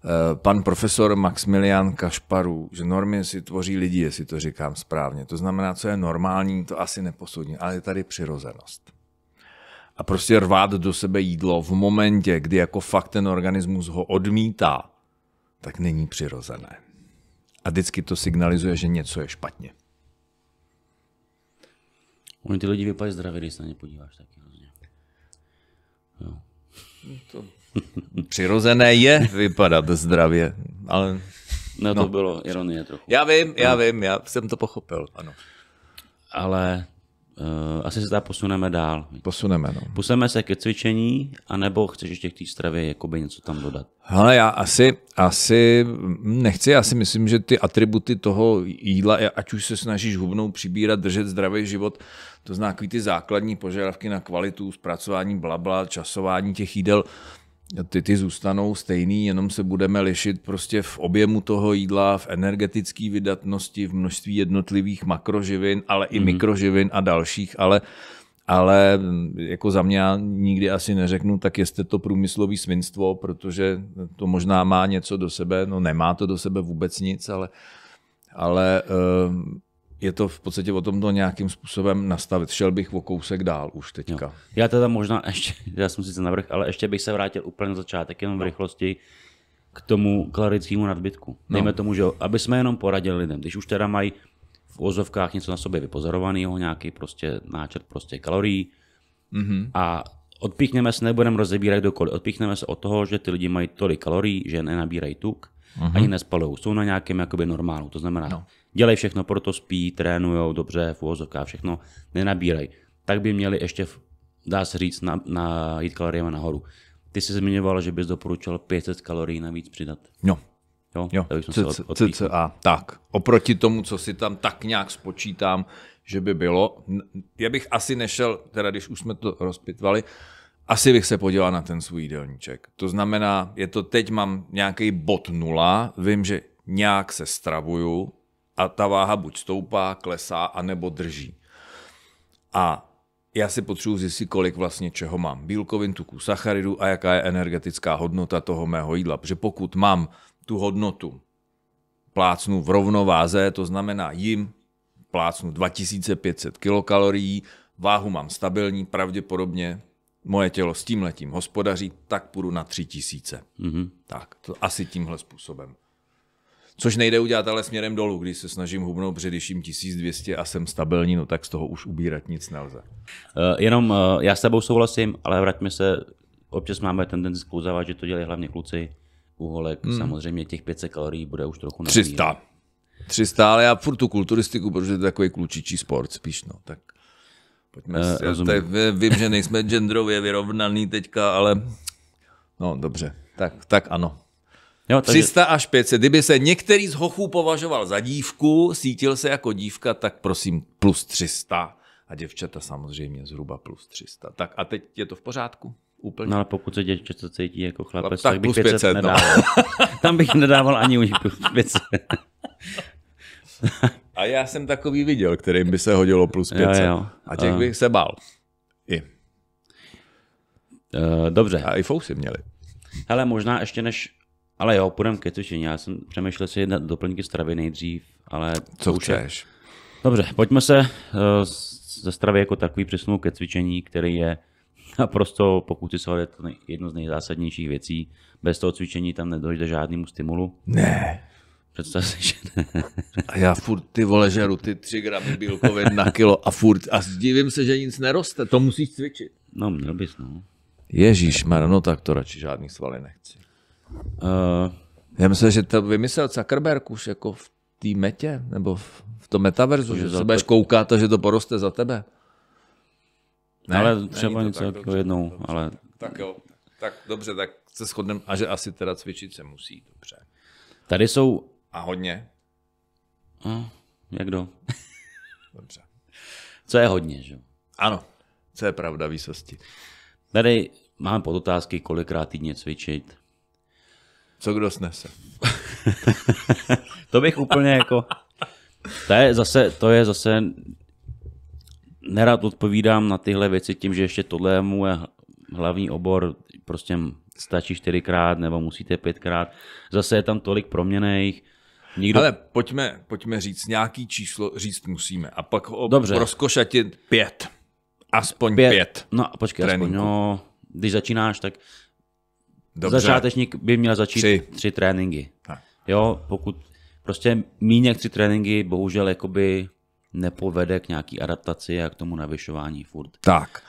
Eh, pan profesor Maximilian Kašparů, že normy si tvoří lidi, jestli to říkám správně. To znamená, co je normální, to asi neposudní. ale je tady přirozenost. A prostě rvát do sebe jídlo v momentě, kdy jako fakt ten organismus ho odmítá, tak není přirozené. A vždycky to signalizuje, že něco je špatně. Oni ty lidi vypadají zdravě, když se na ně podíváš taky hrozně. No. To Přirozené je vypadat zdravě, ale... No, no to bylo ironie trochu. Já vím, já no. vím, já jsem to pochopil, ano. Ale uh, asi se dá posuneme dál. Posuneme, no. Posuneme se ke cvičení, anebo chceš ještě k té stravě jakoby něco tam dodat? Ale já asi, asi hm, nechci, já si myslím, že ty atributy toho jídla, ať už se snažíš hubnout, přibírat, držet zdravý život, to zná ty základní požadavky na kvalitu, zpracování blabla, časování těch jídel, ty, ty zůstanou stejný, jenom se budeme lišit prostě v objemu toho jídla, v energetické vydatnosti, v množství jednotlivých makroživin, ale i mm. mikroživin a dalších, ale ale jako za mě nikdy asi neřeknu, tak jestli to průmyslový svinstvo, protože to možná má něco do sebe, no nemá to do sebe vůbec nic, ale, ale eh, je to v podstatě o tom to nějakým způsobem nastavit. Šel bych o kousek dál už teďka. Jo. Já teda možná ještě, (laughs) já jsem sice navrh, ale ještě bych se vrátil úplně na začátek, jenom v no. rychlosti k tomu kalorickému nadbytku. No. tomu, že aby jsme jenom poradili lidem, když už teda mají v ozovkách něco na sobě vypozorovaného, nějaký prostě náčrt prostě kalorií mm-hmm. a odpíchneme se, nebudeme rozebírat dokoliv, odpíchneme se od toho, že ty lidi mají tolik kalorií, že nenabírají tuk, mm-hmm. ani nespalují, jsou na nějakém jakoby normálu, to znamená no dělají všechno, proto spí, trénujou dobře, v a všechno, nenabírají. Tak by měli ještě, dá se říct, na, na jít kaloriemi nahoru. Ty jsi zmiňoval, že bys doporučil 500 kalorií navíc přidat. No, Jo, jo cca, tak. Oproti tomu, co si tam tak nějak spočítám, že by bylo, já bych asi nešel, teda když už jsme to rozpitvali, asi bych se podíval na ten svůj jídelníček. To znamená, je to teď mám nějaký bod nula, vím, že nějak se stravuju, a ta váha buď stoupá, klesá, anebo drží. A já si potřebuji zjistit, kolik vlastně čeho mám. Bílkovin, tuku, sacharidu a jaká je energetická hodnota toho mého jídla. Protože pokud mám tu hodnotu plácnu v rovnováze, to znamená jim plácnu 2500 kilokalorií, váhu mám stabilní, pravděpodobně moje tělo s tím letím hospodaří, tak půjdu na 3000. Mm-hmm. Tak, to asi tímhle způsobem. Což nejde udělat ale směrem dolů, když se snažím hubnout, protože 1200 a jsem stabilní, no tak z toho už ubírat nic nelze. Eh, jenom eh, já s tebou souhlasím, ale vraťme se, občas máme tendenci sklouzávat, že to dělají hlavně kluci, uholek, hmm. samozřejmě těch 500 kalorií bude už trochu na 300. 300, ale já furt tu kulturistiku, protože to je takový klučičí sport spíš, no, tak pojďme uh, si, rozumím. vím, že nejsme (laughs) genderově vyrovnaný teďka, ale no dobře, tak, tak ano. Jo, takže... 300 až 500. Kdyby se některý z hochů považoval za dívku, cítil se jako dívka, tak prosím plus 300. A děvčata samozřejmě zhruba plus 300. Tak a teď je to v pořádku? Úplně. No ale pokud se to cítí jako chlapec, no, tak, tak bych 500, 500 no. nedával. No. (laughs) Tam bych nedával ani už plus 500. a já jsem takový viděl, kterým by se hodilo plus 500. Jo, jo. A těch bych se bál. I. Uh, dobře. A i fousy měli. Hele, možná ještě než ale jo, půjdeme ke cvičení. Já jsem přemýšlel si na doplňky stravy nejdřív, ale... Co už je... Dobře, pojďme se eh, ze stravy jako takový přesunout ke cvičení, který je (laughs) naprosto, pokud si je to jedno z nejzásadnějších věcí. Bez toho cvičení tam nedojde žádnému stimulu. Ne. Představ si, že ne. (laughs) A já furt ty vole žeru ty 3 gramy bílkovin na kilo a furt a zdivím se, že nic neroste, to musíš cvičit. No, měl bys, no. Ježíš, no tak to radši žádný svaly nechci. Uh, já myslím, že to vymyslel Zuckerberg už jako v té metě, nebo v, v tom metaverzu, že, že se budeš te... koukat a že to poroste za tebe. Ne, ale třeba něco dobře, jednou. Dobře, ale... Tak jo, tak dobře, tak se shodneme a že asi teda cvičit se musí, dobře. Tady jsou... A hodně? A, jak do? (laughs) dobře. Co je hodně, že? Ano, co je pravda výsosti. Tady máme podotázky, kolikrát týdně cvičit, co kdo snese. (laughs) to bych úplně jako... To je zase, to je zase... Nerad odpovídám na tyhle věci tím, že ještě tohle je můj hlavní obor, prostě stačí čtyřikrát nebo musíte pětkrát. Zase je tam tolik proměnejch. Nikdo... Ale pojďme, pojďme říct, nějaký číslo říct musíme. A pak o Dobře. rozkošatit pět. Aspoň pět. pět. No a počkej, aspoň, no, když začínáš, tak Dobře. Začátečník by měl začít tři, tři tréninky. Tak. Jo, pokud prostě míně tři tréninky, bohužel jakoby nepovede k nějaký adaptaci a k tomu navyšování furt. Tak.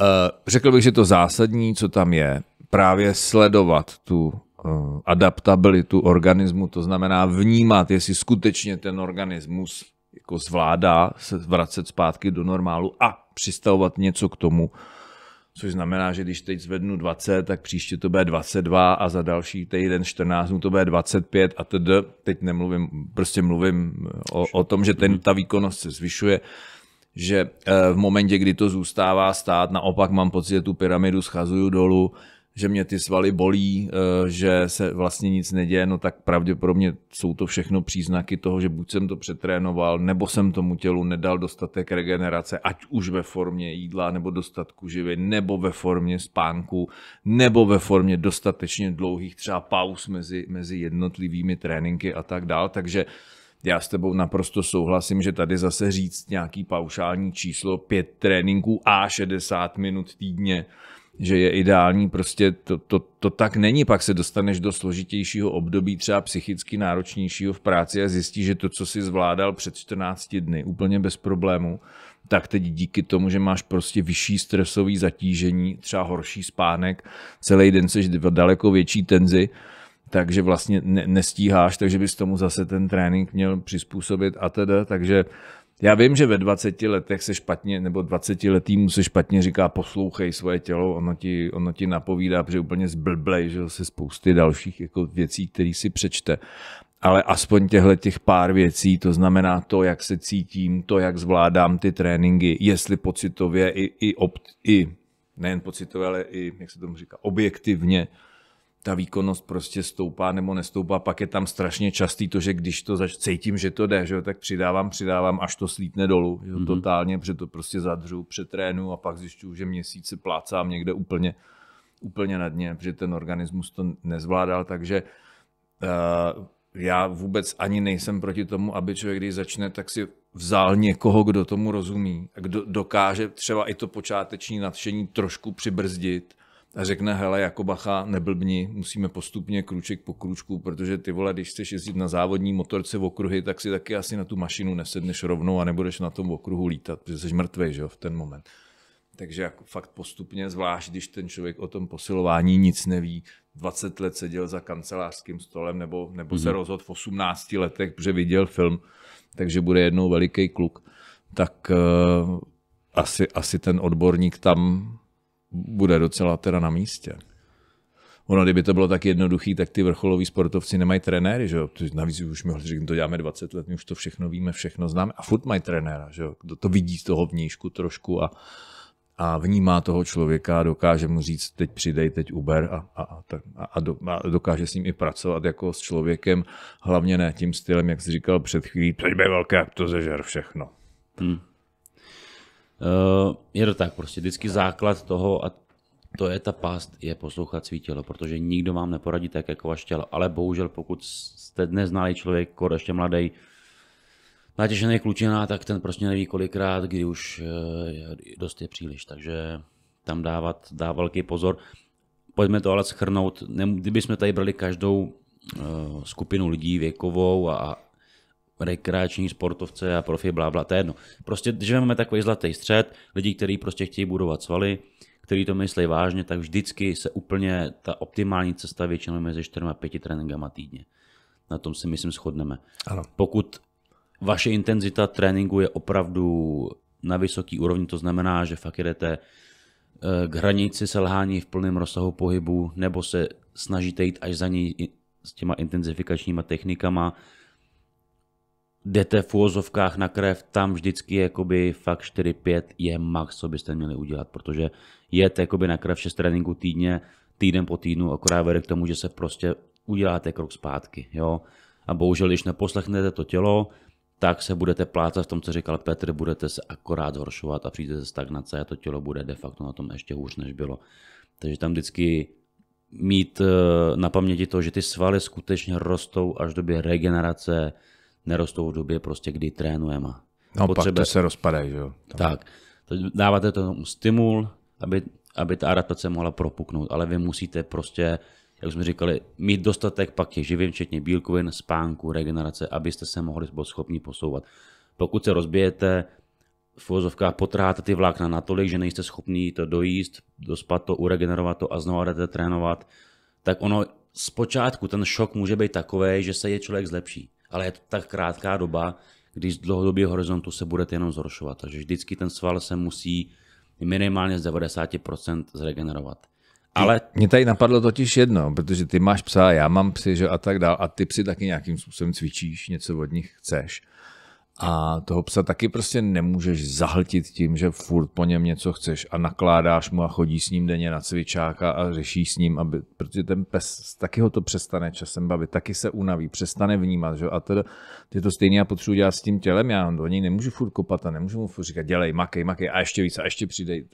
Eh, řekl bych, že to zásadní, co tam je, právě sledovat tu eh, adaptabilitu organismu, to znamená vnímat, jestli skutečně ten organismus jako zvládá se vracet zpátky do normálu a přistavovat něco k tomu, což znamená, že když teď zvednu 20, tak příště to bude 22 a za další týden 14 to bude 25 a tedy teď nemluvím, prostě mluvím eh, o, o tom, že ten, ta výkonnost se zvyšuje, že eh, v momentě, kdy to zůstává stát, naopak mám pocit, že tu pyramidu schazuju dolů, že mě ty svaly bolí, eh, že se vlastně nic neděje, no tak pravděpodobně jsou to všechno příznaky toho, že buď jsem to přetrénoval, nebo jsem tomu tělu nedal dostatek regenerace, ať už ve formě jídla, nebo dostatku živy, nebo ve formě spánku, nebo ve formě dostatečně dlouhých třeba pauz mezi, mezi jednotlivými tréninky a tak dál. Takže já s tebou naprosto souhlasím, že tady zase říct nějaký paušální číslo pět tréninků a 60 minut týdně, že je ideální, prostě to, to, to tak není, pak se dostaneš do složitějšího období, třeba psychicky náročnějšího v práci a zjistíš, že to, co si zvládal před 14 dny úplně bez problému, tak teď díky tomu, že máš prostě vyšší stresový zatížení, třeba horší spánek, celý den seš v daleko větší tenzi, takže vlastně ne, nestíháš, takže bys tomu zase ten trénink měl přizpůsobit a teda, takže já vím, že ve 20 letech se špatně, nebo 20 letýmu se špatně říká poslouchej svoje tělo, ono ti, ono ti napovídá, protože úplně zblblej, že se spousty dalších jako věcí, které si přečte. Ale aspoň těchto těch pár věcí, to znamená to, jak se cítím, to, jak zvládám ty tréninky, jestli pocitově i, i, opt, i nejen pocitově, ale i, jak se tomu říká, objektivně ta výkonnost prostě stoupá nebo nestoupá. Pak je tam strašně častý to, že když to zač- cítím, že to jde, že jo, tak přidávám, přidávám, až to slítne dolů. Že jo, mm-hmm. Totálně, protože to prostě zadřu, přetrénu a pak zjišťuju, že měsíce plácám někde úplně, úplně na dně, protože ten organismus to nezvládal. Takže uh, já vůbec ani nejsem proti tomu, aby člověk, když začne, tak si vzal někoho, kdo tomu rozumí, kdo dokáže třeba i to počáteční nadšení trošku přibrzdit, a řekne, hele, jako bacha, neblbni, musíme postupně kruček po kručku, protože ty vole, když chceš jezdit na závodní motorce v okruhy, tak si taky asi na tu mašinu nesedneš rovnou a nebudeš na tom okruhu lítat, protože jsi mrtvý, že jo, v ten moment. Takže jako fakt postupně, zvlášť když ten člověk o tom posilování nic neví, 20 let seděl za kancelářským stolem nebo, nebo mm-hmm. se mhm. rozhodl v 18 letech, protože viděl film, takže bude jednou veliký kluk, tak uh, asi, asi ten odborník tam bude docela teda na místě. Ono, kdyby to bylo tak jednoduchý, tak ty vrcholoví sportovci nemají trenéry, že jo? Navíc už mi řekli, to děláme 20 let, my už to všechno víme, všechno známe a furt mají trenéra, že jo? Kdo to vidí z toho vnějšku trošku a, a vnímá toho člověka, dokáže mu říct, teď přidej, teď uber a, a, a, a, do, a dokáže s ním i pracovat jako s člověkem, hlavně ne tím stylem, jak jsi říkal před chvílí, teď by velké, jak to zežer všechno. Hmm. Eh, je to tak, prostě vždycky základ toho, a to je ta past, je poslouchat svý tělo, protože nikdo vám neporadí tak jako vaše tělo. Ale bohužel, pokud jste neznalý člověk, kor ještě mladý, natěšený klučina, tak ten prostě neví kolikrát, kdy už eh, dost je příliš. Takže tam dávat, dá velký pozor. Pojďme to ale schrnout. Kdybychom tady brali každou eh, skupinu lidí věkovou a, rekreační sportovce a profi, blá, blá, to je jedno. Prostě máme takový zlatý střed, lidi, kteří prostě chtějí budovat svaly, kteří to myslí vážně, tak vždycky se úplně ta optimální cesta většinou mezi 4 a 5 tréninkama týdně. Na tom si myslím shodneme. Ano. Pokud vaše intenzita tréninku je opravdu na vysoký úrovni, to znamená, že fakt jdete eh, k hranici selhání v plném rozsahu pohybu, nebo se snažíte jít až za ní s těma intenzifikačníma technikama, jdete v úvozovkách na krev, tam vždycky jakoby fakt 4-5 je max, co byste měli udělat, protože jet jakoby na krev 6 tréninků týdně, týden po týdnu, akorát vede k tomu, že se prostě uděláte krok zpátky, jo. A bohužel, když neposlechnete to tělo, tak se budete plácat v tom, co říkal Petr, budete se akorát zhoršovat a přijde ze stagnace a to tělo bude de facto na tom ještě hůř, než bylo. Takže tam vždycky mít eh, na paměti to, že ty svaly skutečně rostou až v době regenerace, nerostou v době prostě, kdy trénujeme. No Potřebe... pak to se rozpadají, jo? Tak. Tak, to dáváte tomu stimul, aby, aby ta adaptace mohla propuknout, ale vy musíte prostě, jak jsme říkali, mít dostatek pak je živin, včetně bílkovin, spánku, regenerace, abyste se mohli být schopni posouvat. Pokud se rozbijete, v uvozovkách potráte ty vlákna natolik, že nejste schopni to dojíst, dospat to, uregenerovat to a znovu jdete trénovat, tak ono zpočátku ten šok může být takový, že se je člověk zlepší ale je to tak krátká doba, když z dlouhodobého horizontu se budete jenom zhoršovat. Takže vždycky ten sval se musí minimálně z 90% zregenerovat. Ale... Mě tady napadlo totiž jedno, protože ty máš psa, já mám psy že, a tak dál a ty psy taky nějakým způsobem cvičíš, něco od nich chceš. A toho psa taky prostě nemůžeš zahltit tím, že furt po něm něco chceš a nakládáš mu a chodí s ním denně na cvičáka a řeší s ním, aby, protože ten pes taky ho to přestane časem bavit, taky se unaví, přestane vnímat. Že? A teda, ty to stejně já potřebuji dělat s tím tělem, já do něj nemůžu furt kopat a nemůžu mu furt říkat, dělej, makej, makej a ještě víc a ještě přidej.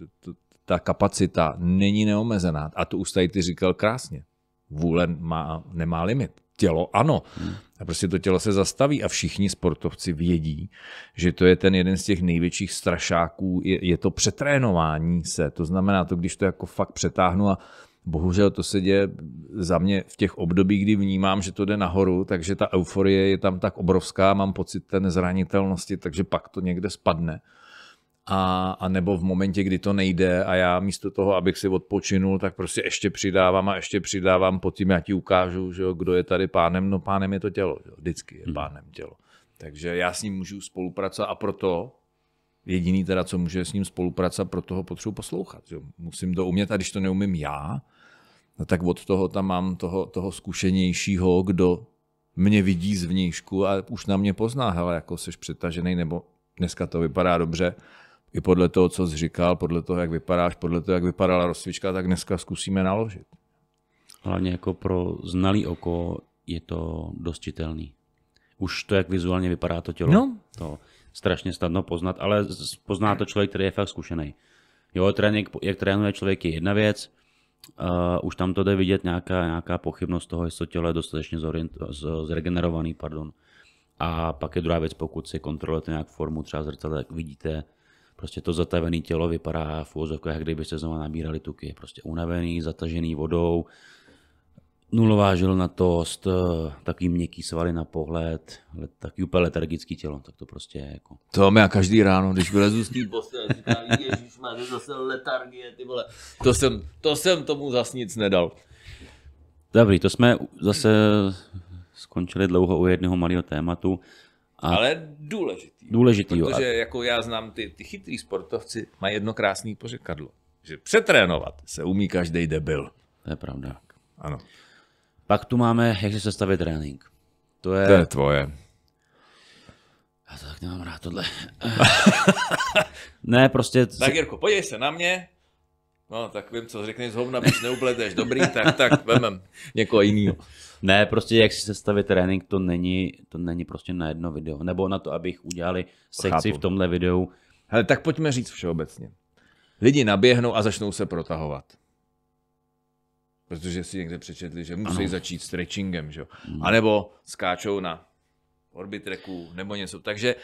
Ta kapacita není neomezená. A to už tady ty říkal krásně. Vůle má, nemá limit. Tělo ano. Hmm a prostě to tělo se zastaví a všichni sportovci vědí, že to je ten jeden z těch největších strašáků, je, je to přetrénování se. To znamená to, když to jako fakt přetáhnu a bohužel to se děje za mě v těch obdobích, kdy vnímám, že to jde nahoru, takže ta euforie je tam tak obrovská, mám pocit té nezranitelnosti, takže pak to někde spadne a, a nebo v momentě, kdy to nejde a já místo toho, abych si odpočinul, tak prostě ještě přidávám a ještě přidávám, pod tím já ti ukážu, že jo, kdo je tady pánem, no pánem je to tělo, že jo, vždycky je mhm. pánem tělo. Takže já s ním můžu spolupracovat a proto jediný teda, co může s ním spolupracovat, proto ho potřebuji poslouchat. Že jo. Musím to umět a když to neumím já, no tak od toho tam mám toho, toho zkušenějšího, kdo mě vidí zvnějšku a už na mě pozná, hele, jako jsi přetažený, nebo dneska to vypadá dobře, i podle toho, co jsi říkal, podle toho, jak vypadáš, podle toho, jak vypadala rozcvička, tak dneska zkusíme naložit. Hlavně jako pro znalý oko je to čitelný. Už to, jak vizuálně vypadá to tělo, no. to strašně snadno poznat, ale pozná to člověk, který je fakt zkušený. Jo, trénink, jak trénuje člověk, je jedna věc, uh, už tam to jde vidět nějaká, nějaká pochybnost toho, jestli to tělo je dostatečně zorient, zregenerovaný, pardon. A pak je druhá věc, pokud si kontrolujete nějak formu třeba zrcadla, tak vidíte, Prostě to zatavené tělo vypadá v úvozovkách, jak kdyby se znovu nabírali tuky. Prostě unavený, zatažený vodou, nulová žilnatost, eh, takový měkký svaly na pohled, takový úplně letargický tělo, tak to prostě je jako... To já každý ráno, když vylezu z té (laughs) postele, říkám, ježišmarja, zase letargie, ty vole. To jsem, to jsem tomu zas nic nedal. Dobrý, to jsme zase skončili dlouho u jednoho malého tématu. A ale důležitý. Důležitý, Protože jako já znám ty, ty chytrý sportovci, mají jedno krásný pořekadlo. Že přetrénovat se umí každý debil. To je pravda. Ano. Pak tu máme, jak se sestavit trénink. To je... To je tvoje. Já to tak nemám rád tohle. (laughs) ne, prostě... Tak Jirko, podívej se na mě, No, tak vím, co řekneš z hovna, když neubledeš. Dobrý, tak, tak, vemem. (laughs) Někoho jiného. Ne, prostě jak si sestavit trénink, to není, to není prostě na jedno video. Nebo na to, abych udělali sekci Chápu. v tomhle videu. Hele, tak pojďme říct všeobecně. Lidi naběhnou a začnou se protahovat. Protože si někde přečetli, že musí ano. začít stretchingem, že jo? Hmm. A nebo skáčou na orbitreku nebo něco. Takže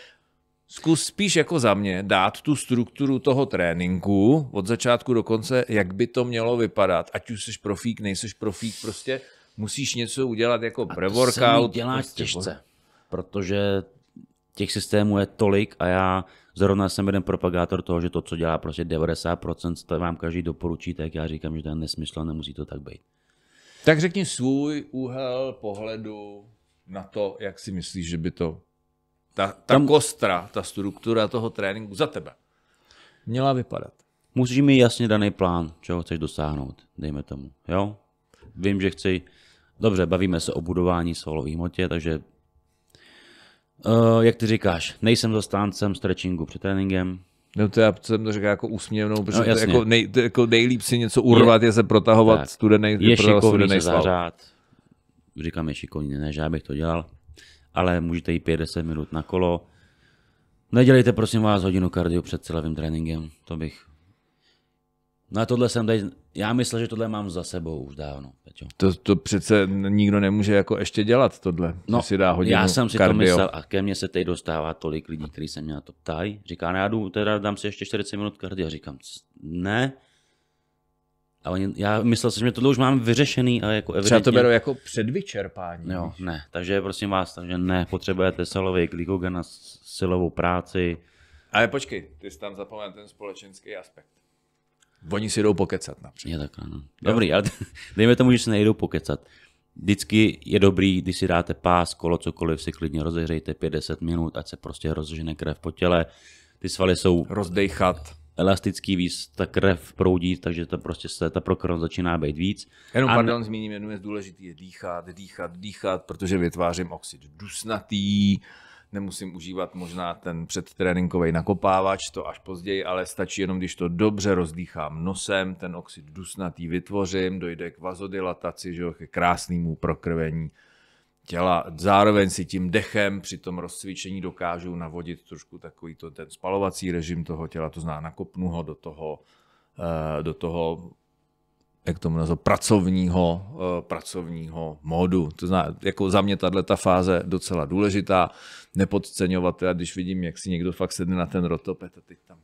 Zkus spíš jako za mě dát tu strukturu toho tréninku od začátku do konce, jak by to mělo vypadat. Ať už jsi profík, nejseš profík, prostě musíš něco udělat jako pre-workout. A děláš prostě těžce, protože těch systémů je tolik a já zrovna jsem jeden propagátor toho, že to, co dělá prostě 90%, to vám každý doporučí, tak já říkám, že to je nesmysl a nemusí to tak být. Tak řekni svůj úhel pohledu na to, jak si myslíš, že by to ta, ta tam... kostra, ta struktura toho tréninku za tebe měla vypadat? Musíš mít jasně daný plán, čeho chceš dosáhnout, dejme tomu. Jo? Vím, že chci, dobře, bavíme se o budování svalových hmotě, takže uh, jak ty říkáš, nejsem zastáncem stretchingu před tréninkem, No to já jsem to říkal jako úsměvnou, protože no, jasně. to jako, nej, to jako nejlíp si něco urvat, je, je se protahovat tak. studený, je šikovný studený se zahřát. Říkám, je šikovný, ne, že já bych to dělal ale můžete jít 50 minut na kolo. Nedělejte prosím vás hodinu kardio před celovým tréninkem, to bych... Na no tohle jsem teď, já myslel, že tohle mám za sebou už dávno. Peťo. To, to přece nikdo nemůže jako ještě dělat tohle, no, si dá hodinu Já jsem si kardio. to myslel a ke mně se teď dostává tolik lidí, kteří se mě na to ptají. Říká, no, já jdu, teda dám si ještě 40 minut kardio. Říkám, ne, a oni, já myslel jsem, že tohle už mám vyřešený a jako evidentně... Třeba to beru jako předvyčerpání. Jo, ne, takže prosím vás, takže ne, potřebujete silový na silovou práci. Ale počkej, ty jsi tam zapomněl ten společenský aspekt. Oni si jdou pokecat například. Je tak, ano. Dobrý, jo. ale (laughs) dejme tomu, že si nejdou pokecat. Vždycky je dobrý, když si dáte pás, kolo, cokoliv, si klidně rozehřejte 5-10 minut, ať se prostě rozžene krev po těle. Ty svaly jsou... Rozdejchat elastický víc, ta krev proudí, takže to prostě se ta prokrv začíná být víc. Jenom a... pardon, zmíním jednu je důležitý je dýchat, dýchat, dýchat, protože vytvářím oxid dusnatý, nemusím užívat možná ten předtréninkový nakopávač, to až později, ale stačí jenom, když to dobře rozdýchám nosem, ten oxid dusnatý vytvořím, dojde k vazodilataci, že jo, ke krásnému prokrvení těla. Zároveň si tím dechem při tom rozcvičení dokážou navodit trošku takový to, ten spalovací režim toho těla, to zná nakopnu ho do toho, eh, do toho jak tomu nazvat, pracovního, eh, pracovního módu. To zná, jako za mě tahle ta fáze docela důležitá, nepodceňovat, teda když vidím, jak si někdo fakt sedne na ten rotopet a teď tam.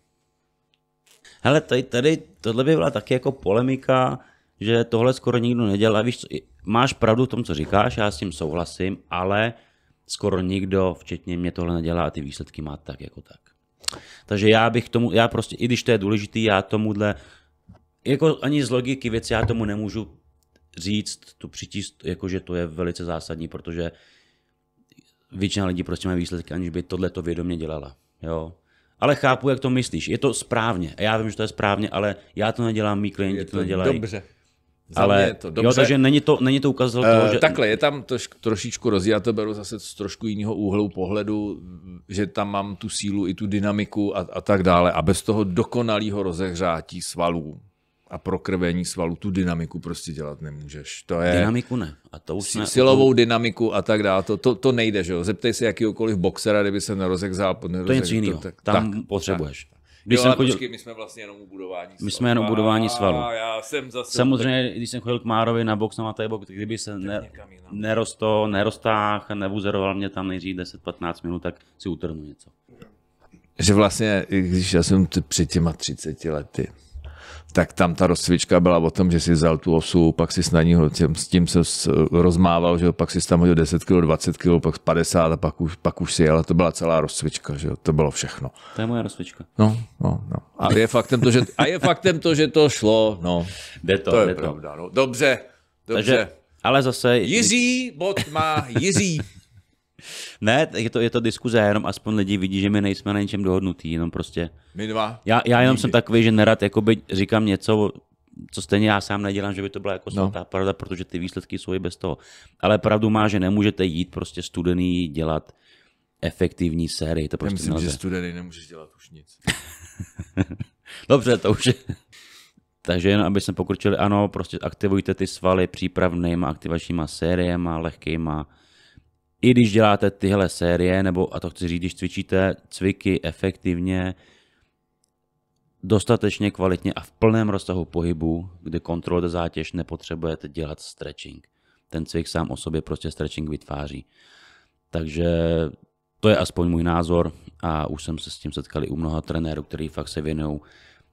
Hele, tady, tady tohle by byla taky jako polemika, že tohle skoro nikdo nedělá. Víš, co, máš pravdu v tom, co říkáš, já s tím souhlasím, ale skoro nikdo, včetně mě, tohle nedělá a ty výsledky má tak jako tak. Takže já bych tomu, já prostě, i když to je důležitý, já tomuhle, jako ani z logiky věci, já tomu nemůžu říct, tu přitíst, jakože to je velice zásadní, protože většina lidí prostě má výsledky, aniž by tohle to vědomě dělala. Jo? Ale chápu, jak to myslíš. Je to správně. Já vím, že to je správně, ale já to nedělám, mý klienti je to, to nedělají. Dobře. Za ale mě to dobře. Jo, takže není to, není to ukazov toho, uh, že... Takhle, je tam to, trošičku rozdíl, já to beru zase z trošku jiného úhlu pohledu, že tam mám tu sílu i tu dynamiku a, a tak dále. A bez toho dokonalého rozehřátí svalů a prokrvení svalů tu dynamiku prostě dělat nemůžeš. To je... Dynamiku ne. A to už ne, silovou dynamiku a tak dále. To, to, to nejde, že jo. Zeptej se jakýkoliv boxera, kdyby se nerozehřál. To je něco jiného. Tam tak, potřebuješ. Tak. Když jo, jsem chodil... počkej, my jsme vlastně jenom u budování svalu. My jsme jenom u budování svalu. A, já jsem zase... Samozřejmě, když jsem chodil k Márovi na box, na Matej box, kdyby se ne, nerosto, nerostách, nevuzeroval mě tam nejdřív 10-15 minut, tak si utrhnu něco. Že vlastně, když já jsem před těma 30 lety, tak tam ta rozcvička byla o tom, že si vzal tu osu, pak si na ní s tím se rozmával, že pak si tam hodil 10 kg, 20 kg, pak 50 a pak už, pak už si jel. To byla celá rozcvička, že to bylo všechno. To je moje rozcvička. No, no, no. A je faktem to, že, a je faktem to, že to šlo, no. Jde to, to je jde pravda, to. No. Dobře, dobře. Takže, ale zase... Jiří, bod má Jiří. Ne, je to, je to diskuze, jenom aspoň lidi vidí, že my nejsme na něčem dohodnutý, jenom prostě. My dva. Já, já jenom Nikdy. jsem takový, že nerad jakoby říkám něco, co stejně já sám nedělám, že by to byla jako no. svatá pravda, protože ty výsledky jsou i bez toho. Ale pravdu má, že nemůžete jít prostě studený dělat efektivní sérii. To prostě Já myslím, nelze. že studený nemůžeš dělat už nic. (laughs) Dobře, to už je. Takže jen, aby jsme pokročili, ano, prostě aktivujte ty svaly přípravnýma aktivačníma sériema, lehkýma, i když děláte tyhle série, nebo a to chci říct, když cvičíte cviky efektivně, dostatečně kvalitně a v plném rozsahu pohybu, kdy kontrolujete zátěž, nepotřebujete dělat stretching. Ten cvik sám o sobě prostě stretching vytváří. Takže to je aspoň můj názor a už jsem se s tím setkal i u mnoha trenérů, kteří fakt se věnují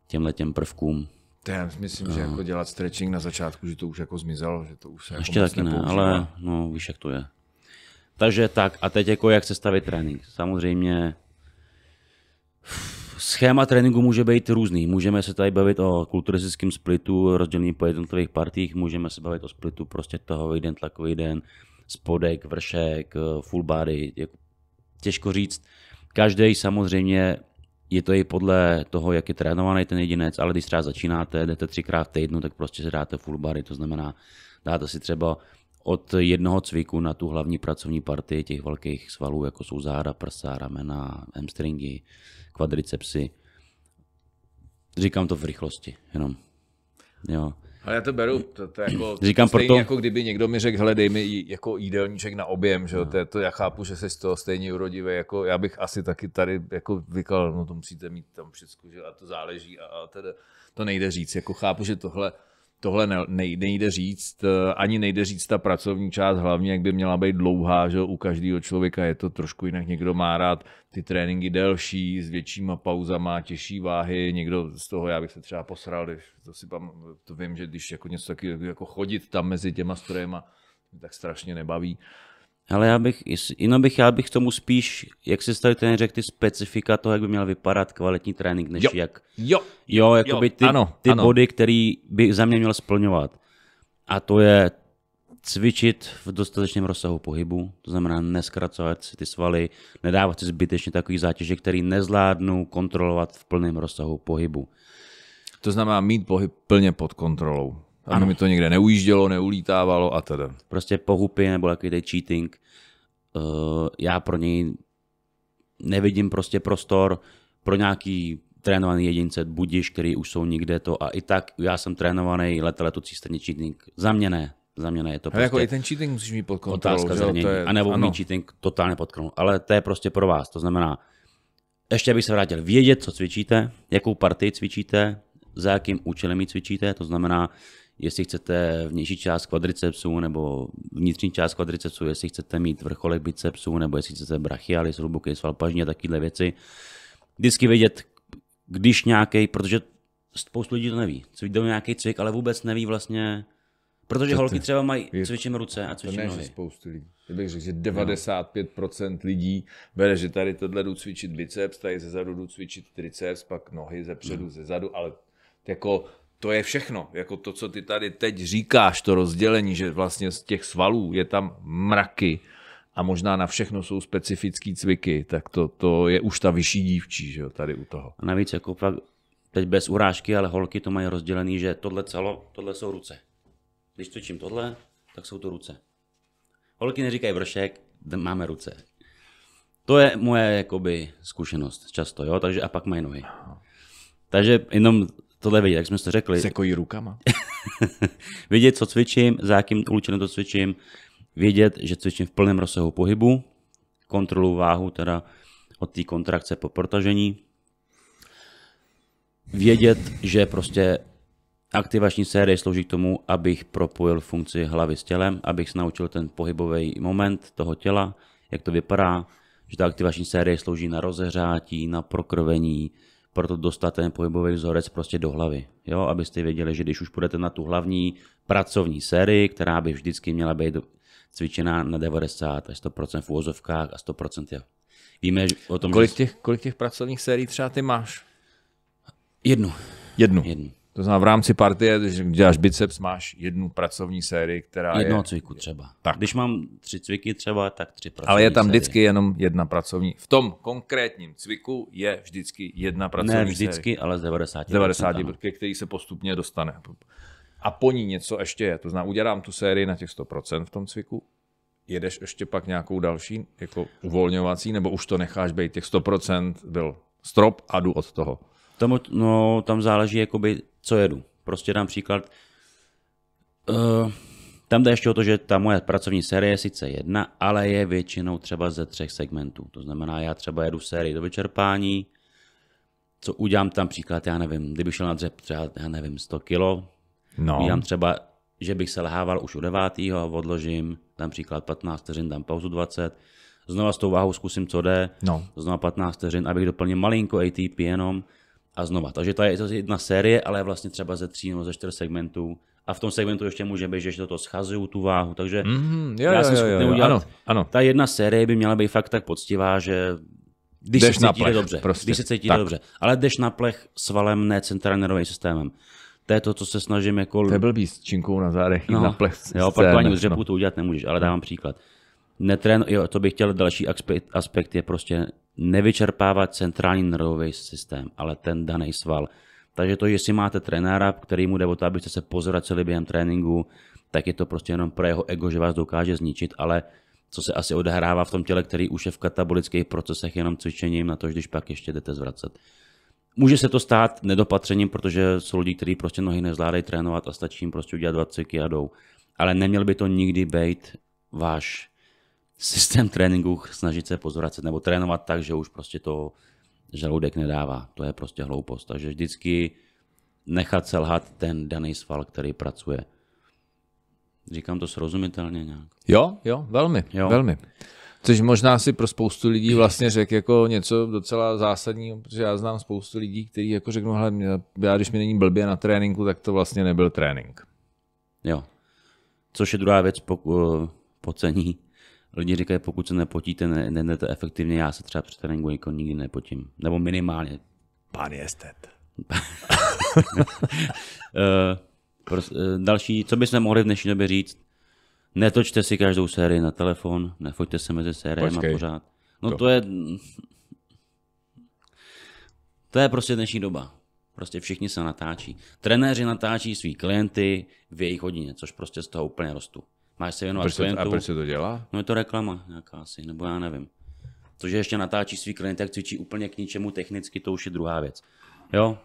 těmhle těm prvkům. já myslím, že jako dělat stretching na začátku, že to už jako zmizelo, že to už se Ještě jako taky ne, ale no, víš, jak to je. Takže tak, a teď jako jak se trénink. Samozřejmě schéma tréninku může být různý. Můžeme se tady bavit o kulturistickém splitu, rozdělení po jednotlivých partích, můžeme se bavit o splitu prostě toho den, tlakový den, spodek, vršek, full body, těžko říct. Každý samozřejmě je to i podle toho, jak je trénovaný ten jedinec, ale když třeba začínáte, jdete třikrát v týdnu, tak prostě se dáte full body, to znamená, dáte si třeba od jednoho cviku na tu hlavní pracovní partii těch velkých svalů, jako jsou záda, prsa, ramena, hamstringy, kvadricepsy. Říkám to v rychlosti, jenom. Jo. Ale já to beru, to, to jako, Říkám stejně proto... jako kdyby někdo mi řekl, hledej mi jako jídelníček na objem, že no. to, to, já chápu, že se z toho stejně urodivý, jako já bych asi taky tady jako vykal, no to musíte mít tam všechno, že a to záleží a, a teda, to nejde říct, jako chápu, že tohle tohle nejde říct, eh, ani nejde říct ta pracovní část, hlavně jak by měla být dlouhá, že u každého člověka je to trošku jinak, někdo má rád ty tréninky delší, s většíma pauzama, těžší váhy, někdo z toho, já bych se třeba posral, když to si pam, to vím, že když jako něco taky jako chodit tam mezi těma strojema, tak strašně nebaví. Uh, ale já bych, jenom bych, já bych tomu spíš, jak si tady ten řekl, ty specifika toho, jak by měl vypadat kvalitní trénink, než jo. jak. Jo, jo, jako by ty, ano, ty ano. body, který by za mě měl splňovat. A to je cvičit v dostatečném rozsahu pohybu, to znamená neskracovat si ty svaly, nedávat si zbytečně takový zátěže, který nezvládnu kontrolovat v plném rozsahu pohybu. To znamená mít pohyb plně pod kontrolou ano. mi to někde neujíždělo, neulítávalo a teda. Prostě pohupy nebo takový cheating. Uh, já pro něj nevidím prostě prostor pro nějaký trénovaný jedince, budiš, který už jsou nikde to a i tak já jsem trénovaný leta letucí stejně cheating. Za mě ne, za mě ne, je to jako prostě... jako i ten cheating musíš mít pod kontrolou. Otázka zranění, to je... anebo ano. mít cheating totálně pod kontrolou, ale to je prostě pro vás, to znamená, ještě bych se vrátil, vědět, co cvičíte, jakou partii cvičíte, za jakým účelem ji cvičíte, to znamená, jestli chcete vnější část kvadricepsu nebo vnitřní část kvadricepsu, jestli chcete mít vrcholek bicepsu nebo jestli chcete brachialis, hluboký svalpažní a takovéhle věci. Vždycky vědět, když nějaký, protože spoustu lidí to neví. Cvičil nějaký cvik, ale vůbec neví vlastně, Protože to holky třeba mají je, cvičím ruce a cvičím nohy. spoustu lidí. Já bych řekl, že 95% no. lidí bere, že tady tohle jdu cvičit biceps, tady ze zadu jdu cvičit triceps, pak nohy ze předu, no. ze zadu, ale jako to je všechno. Jako to, co ty tady teď říkáš, to rozdělení, že vlastně z těch svalů je tam mraky a možná na všechno jsou specifické cviky, tak to, to je už ta vyšší dívčí, že jo, tady u toho. A navíc jako fakt, teď bez urážky, ale holky to mají rozdělený, že tohle celo, tohle jsou ruce. Když točím tohle, tak jsou to ruce. Holky neříkají vršek, máme ruce. To je moje jakoby, zkušenost často, jo? takže a pak mají nohy. Takže jenom tohle vidět, jak jsme to řekli. kojí rukama. (laughs) vidět, co cvičím, za jakým účelem to cvičím, vědět, že cvičím v plném rozsahu pohybu, kontrolu váhu, teda od té kontrakce po protažení. Vědět, že prostě aktivační série slouží k tomu, abych propojil funkci hlavy s tělem, abych se naučil ten pohybový moment toho těla, jak to vypadá, že ta aktivační série slouží na rozehřátí, na prokrvení, proto dostat ten pohybový vzorec prostě do hlavy. Jo, abyste věděli, že když už půjdete na tu hlavní pracovní sérii, která by vždycky měla být cvičená na 90 až 100% v úvozovkách a 100% jo. Víme o tom, kolik že... Těch, kolik těch pracovních sérií třeba ty máš? Jednu. Jednu? Jednu. To znamená, v rámci partie, když děláš biceps, máš jednu pracovní sérii, která Jednoho je... cviku třeba. Tak. Když mám tři cviky třeba, tak tři pracovní Ale je tam série. vždycky jenom jedna pracovní. V tom konkrétním cviku je vždycky jedna pracovní Ne vždycky, série. ale z 90. 90, ke který se postupně dostane. A po ní něco ještě je. To znamená, udělám tu sérii na těch 100% v tom cviku, jedeš ještě pak nějakou další, jako uvolňovací, nebo už to necháš být těch 100%, byl strop a jdu od toho. Tam, no, tam záleží, jakoby, co jedu. Prostě dám příklad. Uh, tam jde ještě o to, že ta moje pracovní série je sice jedna, ale je většinou třeba ze třech segmentů. To znamená, já třeba jedu sérii do vyčerpání, co udělám tam příklad, já nevím, kdyby šel na dřep třeba, já nevím, 100 kilo, no. udělám třeba, že bych se lehával už u a odložím, tam příklad 15 vteřin, dám pauzu 20, znova s tou váhou zkusím, co jde, no. znova 15 vteřin, abych doplnil malinko ATP jenom, a znova. Takže to je to jedna série, ale vlastně třeba ze tří nebo ze čtyř segmentů. A v tom segmentu ještě může být, že to schazují tu váhu, takže mm, jo, já jsem schopný udělat. Ano, ano. Ta jedna série by měla být fakt tak poctivá, že když jdeš se cítíte na plech, dobře, prostě. když se cítíte tak. dobře. Ale jdeš na plech svalem, ne centrálně nervovým systémem. To je to, co se snažím jako... To je blbý s činkou na zádech, no, na plech. Jo, pak to ani no. to udělat nemůžeš, ale dávám příklad. Netrén, jo, to bych chtěl, další aspekt, aspekt je prostě nevyčerpávat centrální nervový systém, ale ten daný sval. Takže to, jestli máte trenéra, který mu jde o to, abyste se pozraceli během tréninku, tak je to prostě jenom pro jeho ego, že vás dokáže zničit, ale co se asi odehrává v tom těle, který už je v katabolických procesech jenom cvičením na to, když pak ještě jdete zvracet. Může se to stát nedopatřením, protože jsou lidi, kteří prostě nohy nezvládají trénovat a stačí jim prostě udělat 20 a jdou. Ale neměl by to nikdy být váš systém tréninku snažit se pozvracet nebo trénovat tak, že už prostě to žaludek nedává. To je prostě hloupost. Takže vždycky nechat selhat ten daný sval, který pracuje. Říkám to srozumitelně nějak. Jo, jo, velmi, jo. velmi. Což možná si pro spoustu lidí vlastně řek jako něco docela zásadního, protože já znám spoustu lidí, kteří jako řeknou, hele, já když mi není blbě na tréninku, tak to vlastně nebyl trénink. Jo. Což je druhá věc, pokud eh, pocení lidi říkají, pokud se nepotíte, ne, ne, to efektivně, já se třeba při tréninku jako nikdy nepotím. Nebo minimálně. Pán je uh, (laughs) další, co bychom mohli v dnešní době říct? Netočte si každou sérii na telefon, nefoďte se mezi sériemi pořád. No to. to je... To je prostě dnešní doba. Prostě všichni se natáčí. Trenéři natáčí svý klienty v jejich hodině, což prostě z toho úplně rostu. Máš se věnovat a klientů. To, a proč se to dělá? No je to reklama nějaká asi, nebo já nevím. To, že ještě natáčí svý klient, tak cvičí úplně k ničemu technicky, to už je druhá věc. Jo,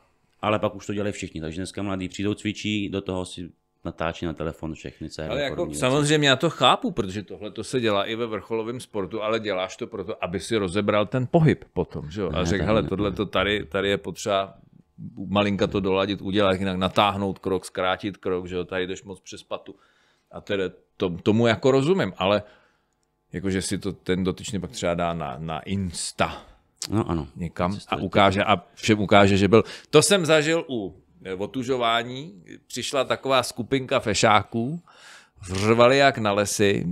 ale pak už to dělají všichni, takže dneska mladí přijdou, cvičí, do toho si natáčí na telefon všechny céry. Ale jako, samozřejmě já to chápu, protože tohle to se dělá i ve vrcholovém sportu, ale děláš to proto, aby si rozebral ten pohyb potom, že jo? A řekl, hele, tohle to tady, tady je potřeba malinka to doladit, udělat, jinak natáhnout krok, zkrátit krok, že jo, tady jdeš moc přes patu. A tedy to, tomu jako rozumím, ale jakože si to ten dotyčný pak třeba dá na, na Insta. No ano. Někam a ukáže a všem ukáže, že byl. To jsem zažil u eh, otužování. Přišla taková skupinka fešáků, vrvali jak na lesy,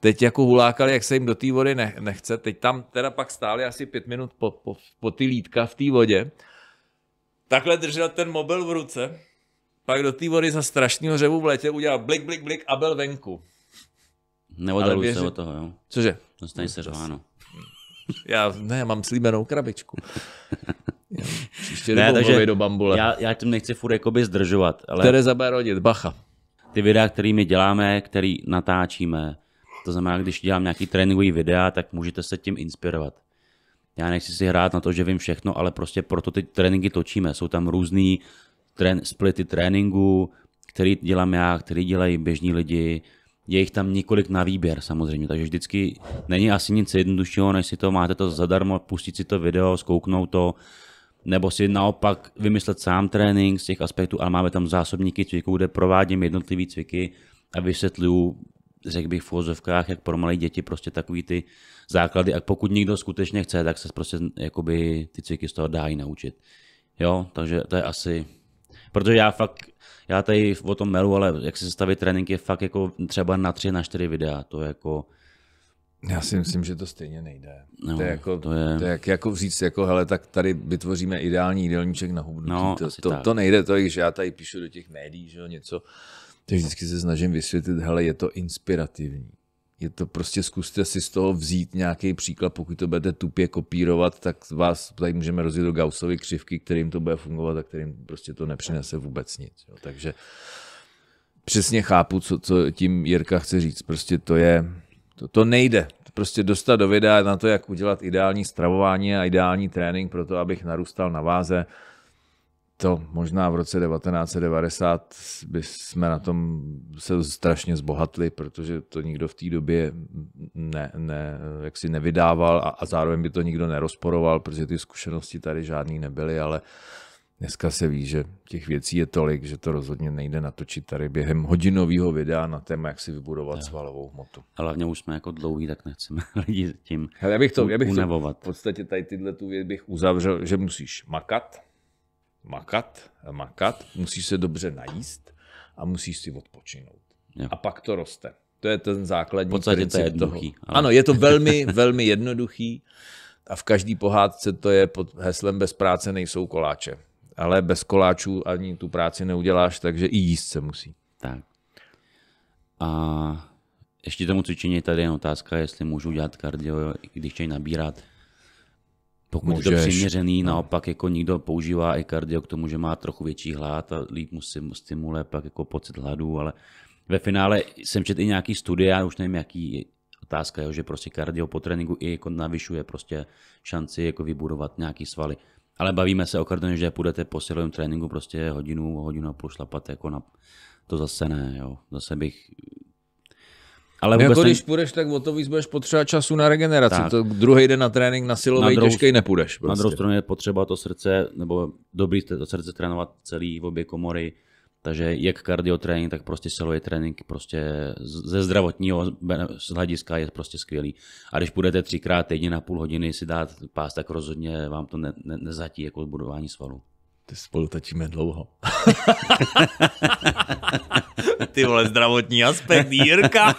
teď jako hulákali, jak se jim do té vody nechce. Teď tam teda pak stáli asi pět minut po, po, po ty lítka v té vodě. Takhle držel ten mobil v ruce pak do té vody za strašného řevu v létě udělal blik, blik, blik a byl venku. Neodaluj se od toho, jo? Cože? Dostaň se řováno. Já ne, mám slíbenou krabičku. (laughs) příště ne, takže do bambule. Já, já tím nechci furt jakoby zdržovat. Ale... Tereza zabé rodit, bacha. Ty videa, které my děláme, který natáčíme, to znamená, když dělám nějaký tréninkový videa, tak můžete se tím inspirovat. Já nechci si hrát na to, že vím všechno, ale prostě proto ty tréninky točíme. Jsou tam různý trén, splity tréninku, který dělám já, který dělají běžní lidi. Je jich tam několik na výběr samozřejmě, takže vždycky není asi nic jednoduššího, než si to máte to zadarmo, pustit si to video, zkouknout to, nebo si naopak vymyslet sám trénink z těch aspektů, ale máme tam zásobníky cviků, kde provádím jednotlivé cviky a vysvětluju, řekl bych v úvozovkách, jak pro malé děti, prostě takový ty základy. A pokud někdo skutečně chce, tak se prostě jakoby ty cviky z toho dá i naučit. Jo, takže to je asi Protože já fakt, já tady o tom melu, ale jak se sestavit trénink je fakt jako třeba na tři, na čtyři videa, to je jako... Já si myslím, že to stejně nejde. No, to je jako, to je... To je jak, jako říct, jako hele, tak tady vytvoříme ideální jídelníček na hubnutí. No, to, to, to, nejde, to když já tady píšu do těch médií, že jo, něco, tak vždycky se snažím vysvětlit, hele, je to inspirativní je to prostě zkuste si z toho vzít nějaký příklad, pokud to budete tupě kopírovat, tak vás tady můžeme rozdělit do Gaussovy křivky, kterým to bude fungovat a kterým prostě to nepřinese vůbec nic. Jo. Takže přesně chápu, co, co tím Jirka chce říct. Prostě to je, to, to nejde. Prostě dostat do videa na to, jak udělat ideální stravování a ideální trénink pro to, abych narůstal na váze, to možná v roce 1990 by jsme na tom se strašně zbohatli, protože to nikdo v té době ne, ne, si nevydával a, a zároveň by to nikdo nerozporoval, protože ty zkušenosti tady žádný nebyly, ale dneska se ví, že těch věcí je tolik, že to rozhodně nejde natočit tady během hodinového videa na téma, jak si vybudovat tak. svalovou hmotu. A hlavně už jsme jako dlouhý, tak nechceme (laughs) lidi tím Hele, já bych to, já bych unavovat. To, v podstatě tady tyhle tu věc bych uzavřel, že musíš makat, makat, makat, musíš se dobře najíst a musíš si odpočinout. Jo. A pak to roste. To je ten základní v je princip to je jednoduchý, toho. Ale... Ano, je to velmi, (laughs) velmi jednoduchý a v každý pohádce to je pod heslem bez práce nejsou koláče. Ale bez koláčů ani tu práci neuděláš, takže i jíst se musí. Tak. A ještě tomu cvičení tady je otázka, jestli můžu dělat kardio, když chtějí nabírat pokud můžeš, je to přiměřený, no. naopak jako někdo používá i kardio k tomu, že má trochu větší hlad a líp mu stimuluje pak jako pocit hladu, ale ve finále jsem četl i nějaký studia, už nevím, jaký otázka jo, že prostě kardio po tréninku i jako navyšuje prostě šanci jako vybudovat nějaký svaly. Ale bavíme se o kardio, že půjdete po silovém tréninku prostě hodinu, hodinu a půl šlapat jako na, to zase ne, jo. Zase bych ale jako vůbec jako když půjdeš, tak o to víc budeš potřebovat času na regeneraci. Tak. To druhý den na trénink na silový na těžký nepůjdeš. Prostě. Na druhou prostě. stranu je potřeba to srdce, nebo dobrý to srdce trénovat celý v obě komory, takže jak kardio trénink, tak prostě silový trénink prostě ze zdravotního hlediska je prostě skvělý. A když půjdete třikrát týdně na půl hodiny si dát pás, tak rozhodně vám to ne, ne, nezatí jako budování svalů. Ty spolu točíme dlouho. (laughs) Ty vole, zdravotní aspekt, Jirka.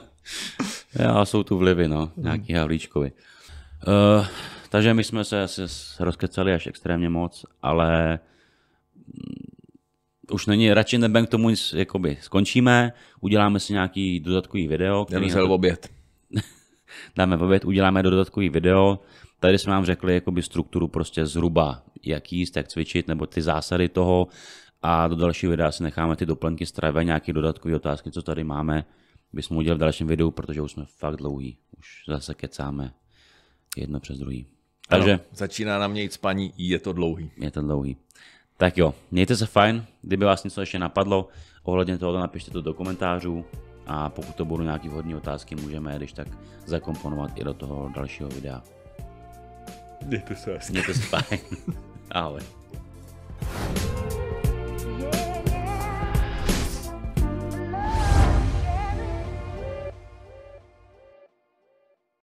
(laughs) Já, jsou tu vlivy, no, nějaký Havlíčkovi. Uh, takže my jsme se asi rozkecali až extrémně moc, ale mm, už není, radši nebem k tomu nic, jakoby skončíme, uděláme si nějaký dodatkový video. Jdeme se oběd. (laughs) Dáme v oběd, uděláme dodatkový video, Tady jsme vám řekli jakoby strukturu prostě zhruba, jak jíst, jak cvičit, nebo ty zásady toho a do dalšího videa si necháme ty doplňky stravy nějaké dodatkové otázky, co tady máme, bychom udělali v dalším videu, protože už jsme fakt dlouhý. Už zase kecáme jedno přes druhý. Takže ano, začíná na mě jít spaní, je to dlouhý. Je to dlouhý. Tak jo, mějte se fajn, kdyby vás něco ještě napadlo, ohledně toho, napište to do komentářů a pokud to budou nějaké vhodné otázky, můžeme je když tak zakomponovat i do toho dalšího videa. Nicht bis Nicht bis ah,